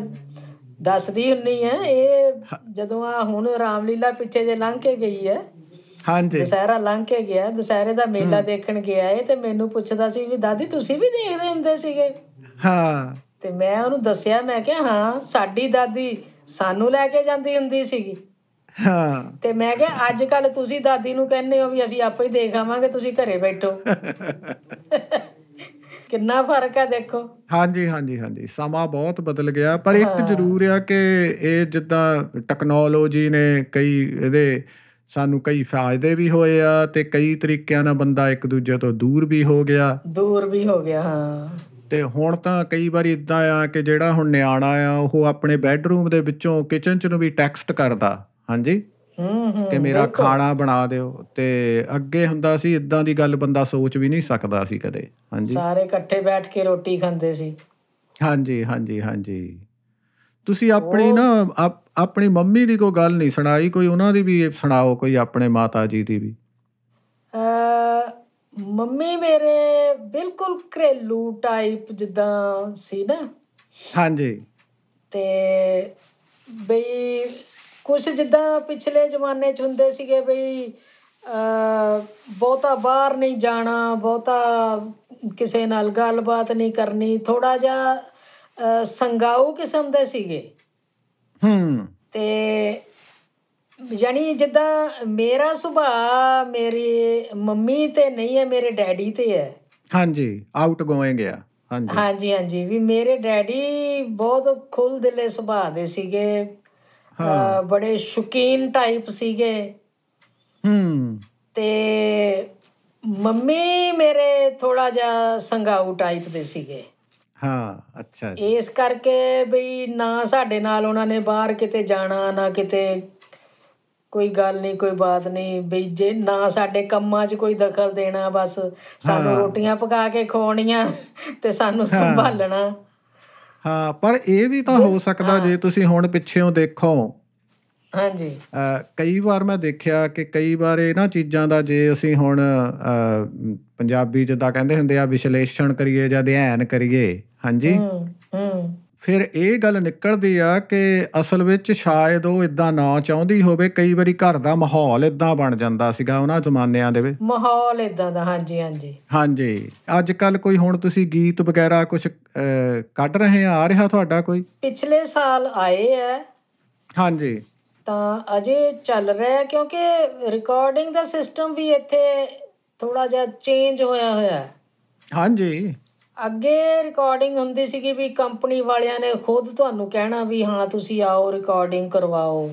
ਦੱਸਦੀ ਹੁੰਨੀ ਹੈ ਇਹ ਜਦੋਂ ਆ ਹੁਣ ਰਾਮਲੀਲਾ ਪਿੱਛੇ ਜੇ ਲੰਘ ਕੇ ਗਈ ਹੈ ਹਾਂਜੀ ਦਸਹਿਰਾ ਲੰਘ ਕੇ ਗਿਆ ਦਸਹਿਰੇ ਦਾ ਮੇਲਾ ਦੇਖਣ ਗਿਆ ਏ ਤੇ ਮੈਨੂੰ ਪੁੱਛਦਾ ਸੀ ਵੀ ਦਾਦੀ ਤੁਸੀਂ ਵੀ ਦੇਖਦੇ ਹੁੰਦੇ ਸੀਗੇ ਹਾਂ ਤੇ ਮੈਂ ਉਹਨੂੰ ਦੱਸਿਆ ਮੈਂ ਕਿਹਾ ਹਾਂ ਸਾਡੀ ਦਾਦੀ ਸਾਨੂੰ ਲੈ ਕੇ ਜਾਂਦੀ ਹੁੰਦੀ ਸੀਗੀ ਹਾਂ ਤੇ ਮੈਂ ਕਿਹਾ ਅੱਜ ਕੱਲ ਤੁਸੀਂ ਦਾਦੀ ਨੂੰ ਕਹਿੰਦੇ ਹੋ ਵੀ ਅਸੀਂ ਆਪੇ ਹੀ ਦੇਖ ਆਵਾਂਗੇ ਤੁਸੀਂ ਘਰੇ ਬੈਠੋ <laughs> ਕਿੰਨਾ ਫਰਕ ਆ ਦੇਖੋ ਹਾਂਜੀ ਹਾਂਜੀ ਹਾਂਜੀ ਸਮਾਂ ਬਹੁਤ ਬਦਲ ਗਿਆ ਪਰ ਇੱਕ ਜ਼ਰੂਰ ਆ ਕਿ ਇਹ ਜਿੱਦਾਂ ਟੈਕਨੋਲੋਜੀ ਨੇ ਕਈ ਇਹਦੇ ਸਾਨੂੰ ਕਈ ਫਾਇਦੇ ਵੀ ਹੋਏ ਆ ਤੇ ਕਈ ਤਰੀਕਿਆਂ ਨਾਲ ਬੰਦਾ ਇੱਕ ਦੂਜੇ ਤੋਂ ਦੂਰ ਵੀ ਹੋ ਗਿਆ ਦੂਰ ਵੀ ਹੋ ਗਿਆ ਹਾਂ ਤੇ ਹੁਣ ਤਾਂ ਕਈ ਵਾਰੀ ਇਦਾਂ ਆ ਕਿ ਜਿਹੜਾ ਹੁਣ ਨਿਆਣਾ ਆ ਉਹ ਆਪਣੇ ਬੈੱਡਰੂਮ ਦੇ ਵਿੱਚੋਂ ਕਿਚਨ ਚ ਨੂੰ ਵੀ ਟੈਕਸਟ ਕਰਦਾ ਹਾਂਜੀ ਕਿ ਮੇਰਾ ਖਾਣਾ ਬਣਾ ਦਿਓ ਤੇ ਅੱਗੇ ਹੁੰਦਾ ਸੀ ਇਦਾਂ ਦੀ ਗੱਲ ਬੰਦਾ ਸੋਚ ਵੀ ਨਹੀਂ ਸਕਦਾ ਸੀ ਕਦੇ ਹਾਂਜੀ ਸਾਰੇ ਇਕੱਠੇ ਬੈਠ ਕੇ ਰੋਟੀ ਖਾਂਦੇ ਸੀ ਹਾਂਜੀ ਹਾਂਜੀ ਹਾਂਜੀ ਤੁਸੀਂ ਆਪਣੀ ਨਾ ਆਪਣੀ ਮੰਮੀ ਦੀ ਕੋਈ ਗੱਲ ਨਹੀਂ ਸੁਣਾਈ ਕੋਈ ਉਹਨਾਂ ਦੀ ਵੀ ਸੁਣਾਓ ਕੋਈ ਆਪਣੇ ਮਾਤਾ ਜੀ ਦੀ ਵੀ ਅ ਮੰਮੀ ਮੇਰੇ ਬਿਲਕੁਲ ਘਰੇਲੂ ਟਾਈਪ ਜਿੱਦਾਂ ਸੀ ਨਾ ਹਾਂਜੀ ਤੇ ਬਈ ਕੁਝ ਜਿੱਦਾਂ ਪਿਛਲੇ ਜ਼ਮਾਨੇ 'ਚ ਹੁੰਦੇ ਸੀਗੇ ਬਈ ਬਹੁਤਾ ਬਾਹਰ ਨਹੀਂ ਜਾਣਾ ਬਹੁਤਾ ਕਿਸੇ ਨਾਲ ਗੱਲਬਾਤ ਨਹੀਂ ਕਰਨੀ ਥੋੜਾ ਜਿਹਾ ਸੰਗਾਉ ਕਿਸਮ ਦੇ ਸੀਗੇ ਹੂੰ ਤੇ ਯਾਨੀ ਜਿੱਦਾਂ ਮੇਰਾ ਸੁਭਾਅ ਮੇਰੀ ਮੰਮੀ ਤੇ ਨਹੀਂ ਹੈ ਮੇਰੇ ਡੈਡੀ ਤੇ ਹੈ ਹਾਂਜੀ ਆਊਟ ਗੋਇੰਗ ਆ ਹਾਂਜੀ ਹਾਂਜੀ ਹਾਂਜੀ ਵੀ ਮੇਰੇ ਡੈਡੀ ਬਹੁਤ ਖੁੱਲ ਦਿਲੇ ਸੁਭਾਅ ਦੇ ਸੀਗੇ ਬੜੇ ਸ਼ੁਕੀਨ ਟਾਈਪ ਸੀਗੇ ਹੂੰ ਤੇ ਮੰਮੀ ਮੇਰੇ ਥੋੜਾ ਜਿਹਾ ਸੰਗਾਉ ਟਾਈਪ ਦੇ ਸੀਗੇ ਹਾਂ ਅੱਛਾ ਇਸ ਕਰਕੇ ਬਈ ਨਾ ਸਾਡੇ ਨਾਲ ਉਹਨਾਂ ਨੇ ਬਾਹਰ ਕਿਤੇ ਜਾਣਾ ਨਾ ਕਿਤੇ ਕੋਈ ਗੱਲ ਨਹੀਂ ਕੋਈ ਬਾਤ ਨਹੀਂ ਬਈ ਜੇ ਨਾ ਸਾਡੇ ਕੰਮਾਂ 'ਚ ਕੋਈ ਦਖਲ ਦੇਣਾ ਬਸ ਸਾਨੂੰ ਰੋਟੀਆਂ ਪਕਾ ਕੇ ਖਵਾਉਣੀਆਂ ਤੇ ਸਾਨੂੰ ਸੰਭਾਲਣਾ ਹਾਂ ਪਰ ਇਹ ਵੀ ਤਾਂ ਹੋ ਸਕਦਾ ਜੇ ਤੁਸੀਂ ਹੁਣ ਪਿੱਛੇੋਂ ਦੇਖੋ ਹਾਂਜੀ ਕਈ ਵਾਰ ਮੈਂ ਦੇਖਿਆ ਕਿ ਕਈ ਵਾਰ ਇਹਨਾਂ ਚੀਜ਼ਾਂ ਦਾ ਜੇ ਅਸੀਂ ਹੁਣ ਪੰਜਾਬੀ ਜਿੱਦਾਂ ਕਹਿੰਦੇ ਹੁੰਦੇ ਆ ਵਿਸ਼ਲੇਸ਼ਣ ਕਰੀਏ ਜਾਂ ਅਧਿਐਨ ਕਰੀਏ ਹਾਂਜੀ ਫਿਰ ਇਹ ਗੱਲ ਨਿਕਲਦੀ ਆ ਕਿ ਅਸਲ ਵਿੱਚ ਸ਼ਾਇਦ ਉਹ ਇਦਾਂ ਨਾ ਚਾਹੁੰਦੀ ਹੋਵੇ ਕਈ ਵਾਰੀ ਘਰ ਦਾ ਮਾਹੌਲ ਇਦਾਂ ਬਣ ਜਾਂਦਾ ਸੀਗਾ ਉਹਨਾਂ ਜ਼ਮਾਨਿਆਂ ਦੇ ਵਿੱਚ ਮਾਹੌਲ ਇਦਾਂ ਦਾ ਹਾਂਜੀ ਹਾਂਜੀ ਹਾਂਜੀ ਅੱਜ ਕੱਲ ਕੋਈ ਹੁਣ ਤੁਸੀਂ ਗੀਤ ਵਗੈਰਾ ਕੁਝ ਕੱਢ ਰਹੇ ਆ ਆ ਰਿਹਾ ਤੁਹਾਡਾ ਕੋਈ ਪਿਛਲੇ ਸਾਲ ਆਏ ਆ ਹਾਂਜੀ ਤਾਂ ਅਜੇ ਚੱਲ ਰਿਹਾ ਕਿਉਂਕਿ ਰਿਕਾਰਡਿੰਗ ਦਾ ਸਿਸਟਮ ਵੀ ਇੱਥੇ ਥੋੜਾ ਜਿਹਾ ਚੇਂਜ ਹੋਇਆ ਹੋਇਆ ਹਾਂਜੀ ਅੱਗੇ ਰਿਕਾਰਡਿੰਗ ਹੁੰਦੀ ਸੀਗੀ ਵੀ ਕੰਪਨੀ ਵਾਲਿਆਂ ਨੇ ਖੁਦ ਤੁਹਾਨੂੰ ਕਹਿਣਾ ਵੀ ਹਾਂ ਤੁਸੀਂ ਆਓ ਰਿਕਾਰਡਿੰਗ ਕਰਵਾਓ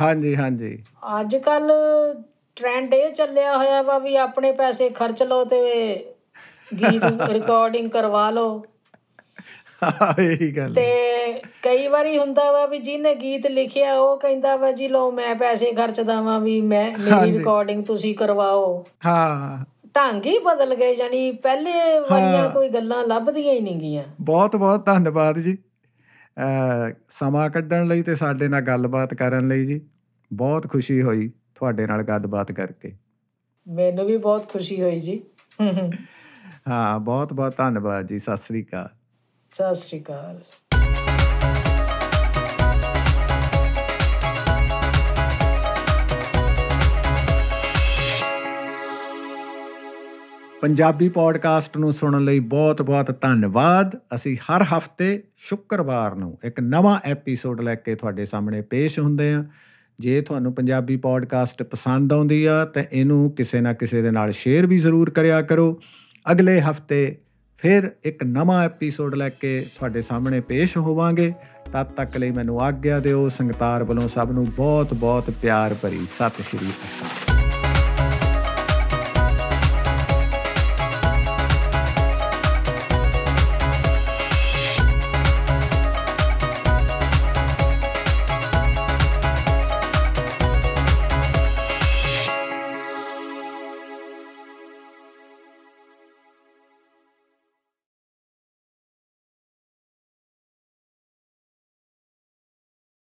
ਹਾਂਜੀ ਹਾਂਜੀ ਅੱਜ ਕੱਲ ਟ੍ਰੈਂਡ ਇਹ ਚੱਲਿਆ ਹੋਇਆ ਵਾ ਵੀ ਆਪਣੇ ਪੈਸੇ ਖਰਚ ਲਓ ਤੇ ਗੀਤ ਰਿਕਾਰਡਿੰਗ <laughs> ਕਰਵਾ ਲਓ ਇਹੀ ਗੱਲ ਤੇ ਕਈ ਵਾਰੀ ਹੁੰਦਾ ਵਾ ਵੀ ਜਿਹਨੇ ਗੀਤ ਲਿਖਿਆ ਉਹ ਕਹਿੰਦਾ ਵਾ ਜੀ ਲਓ ਮੈਂ ਪੈਸੇ ਖਰਚਦਾ ਵਾਂ ਵੀ ਮੈਂ ਮੇਰੀ ਰਿਕਾਰਡਿੰਗ ਤੁਸੀਂ ਕਰਵਾਓ ਹਾਂ ਢੰਗ ਹੀ ਬਦਲ ਗਏ ਜਾਨੀ ਪਹਿਲੇ ਵਾਲੀਆਂ ਕੋਈ ਗੱਲਾਂ ਲੱਭਦੀਆਂ ਹੀ ਨਹੀਂ ਗਈਆਂ ਬਹੁਤ ਬਹੁਤ ਧੰਨਵਾਦ ਜੀ ਸਮਾਂ ਕੱਢਣ ਲਈ ਤੇ ਸਾਡੇ ਨਾਲ ਗੱਲਬਾਤ ਕਰਨ ਲਈ ਜੀ ਬਹੁਤ ਖੁਸ਼ੀ ਹੋਈ ਤੁਹਾਡੇ ਨਾਲ ਗੱਲਬਾਤ ਕਰਕੇ ਮੈਨੂੰ ਵੀ ਬਹੁਤ ਖੁਸ਼ੀ ਹੋਈ ਜੀ ਹਾਂ ਬਹੁਤ ਬਹੁਤ ਧੰਨਵਾਦ ਜੀ ਸਤਿ ਸ੍ਰੀ ਅਕਾਲ ਸਤਿ ਸ੍ਰੀ ਅਕਾਲ ਪੰਜਾਬੀ ਪੋਡਕਾਸਟ ਨੂੰ ਸੁਣਨ ਲਈ ਬਹੁਤ-ਬਹੁਤ ਧੰਨਵਾਦ ਅਸੀਂ ਹਰ ਹਫਤੇ ਸ਼ੁੱਕਰਵਾਰ ਨੂੰ ਇੱਕ ਨਵਾਂ ਐਪੀਸੋਡ ਲੈ ਕੇ ਤੁਹਾਡੇ ਸਾਹਮਣੇ ਪੇਸ਼ ਹੁੰਦੇ ਹਾਂ ਜੇ ਤੁਹਾਨੂੰ ਪੰਜਾਬੀ ਪੋਡਕਾਸਟ ਪਸੰਦ ਆਉਂਦੀ ਆ ਤਾਂ ਇਹਨੂੰ ਕਿਸੇ ਨਾ ਕਿਸੇ ਦੇ ਨਾਲ ਸ਼ੇਅਰ ਵੀ ਜ਼ਰੂਰ ਕਰਿਆ ਕਰੋ ਅਗਲੇ ਹਫਤੇ ਫਿਰ ਇੱਕ ਨਵਾਂ ਐਪੀਸੋਡ ਲੈ ਕੇ ਤੁਹਾਡੇ ਸਾਹਮਣੇ ਪੇਸ਼ ਹੋਵਾਂਗੇ ਤਦ ਤੱਕ ਲਈ ਮੈਨੂੰ ਆਗਿਆ ਦਿਓ ਸੰਗਤਾਰ ਵੱਲੋਂ ਸਭ ਨੂੰ ਬਹੁਤ-ਬਹੁਤ ਪਿਆਰ ਭਰੀ ਸਤਿ ਸ਼੍ਰੀ ਅਕਾਲ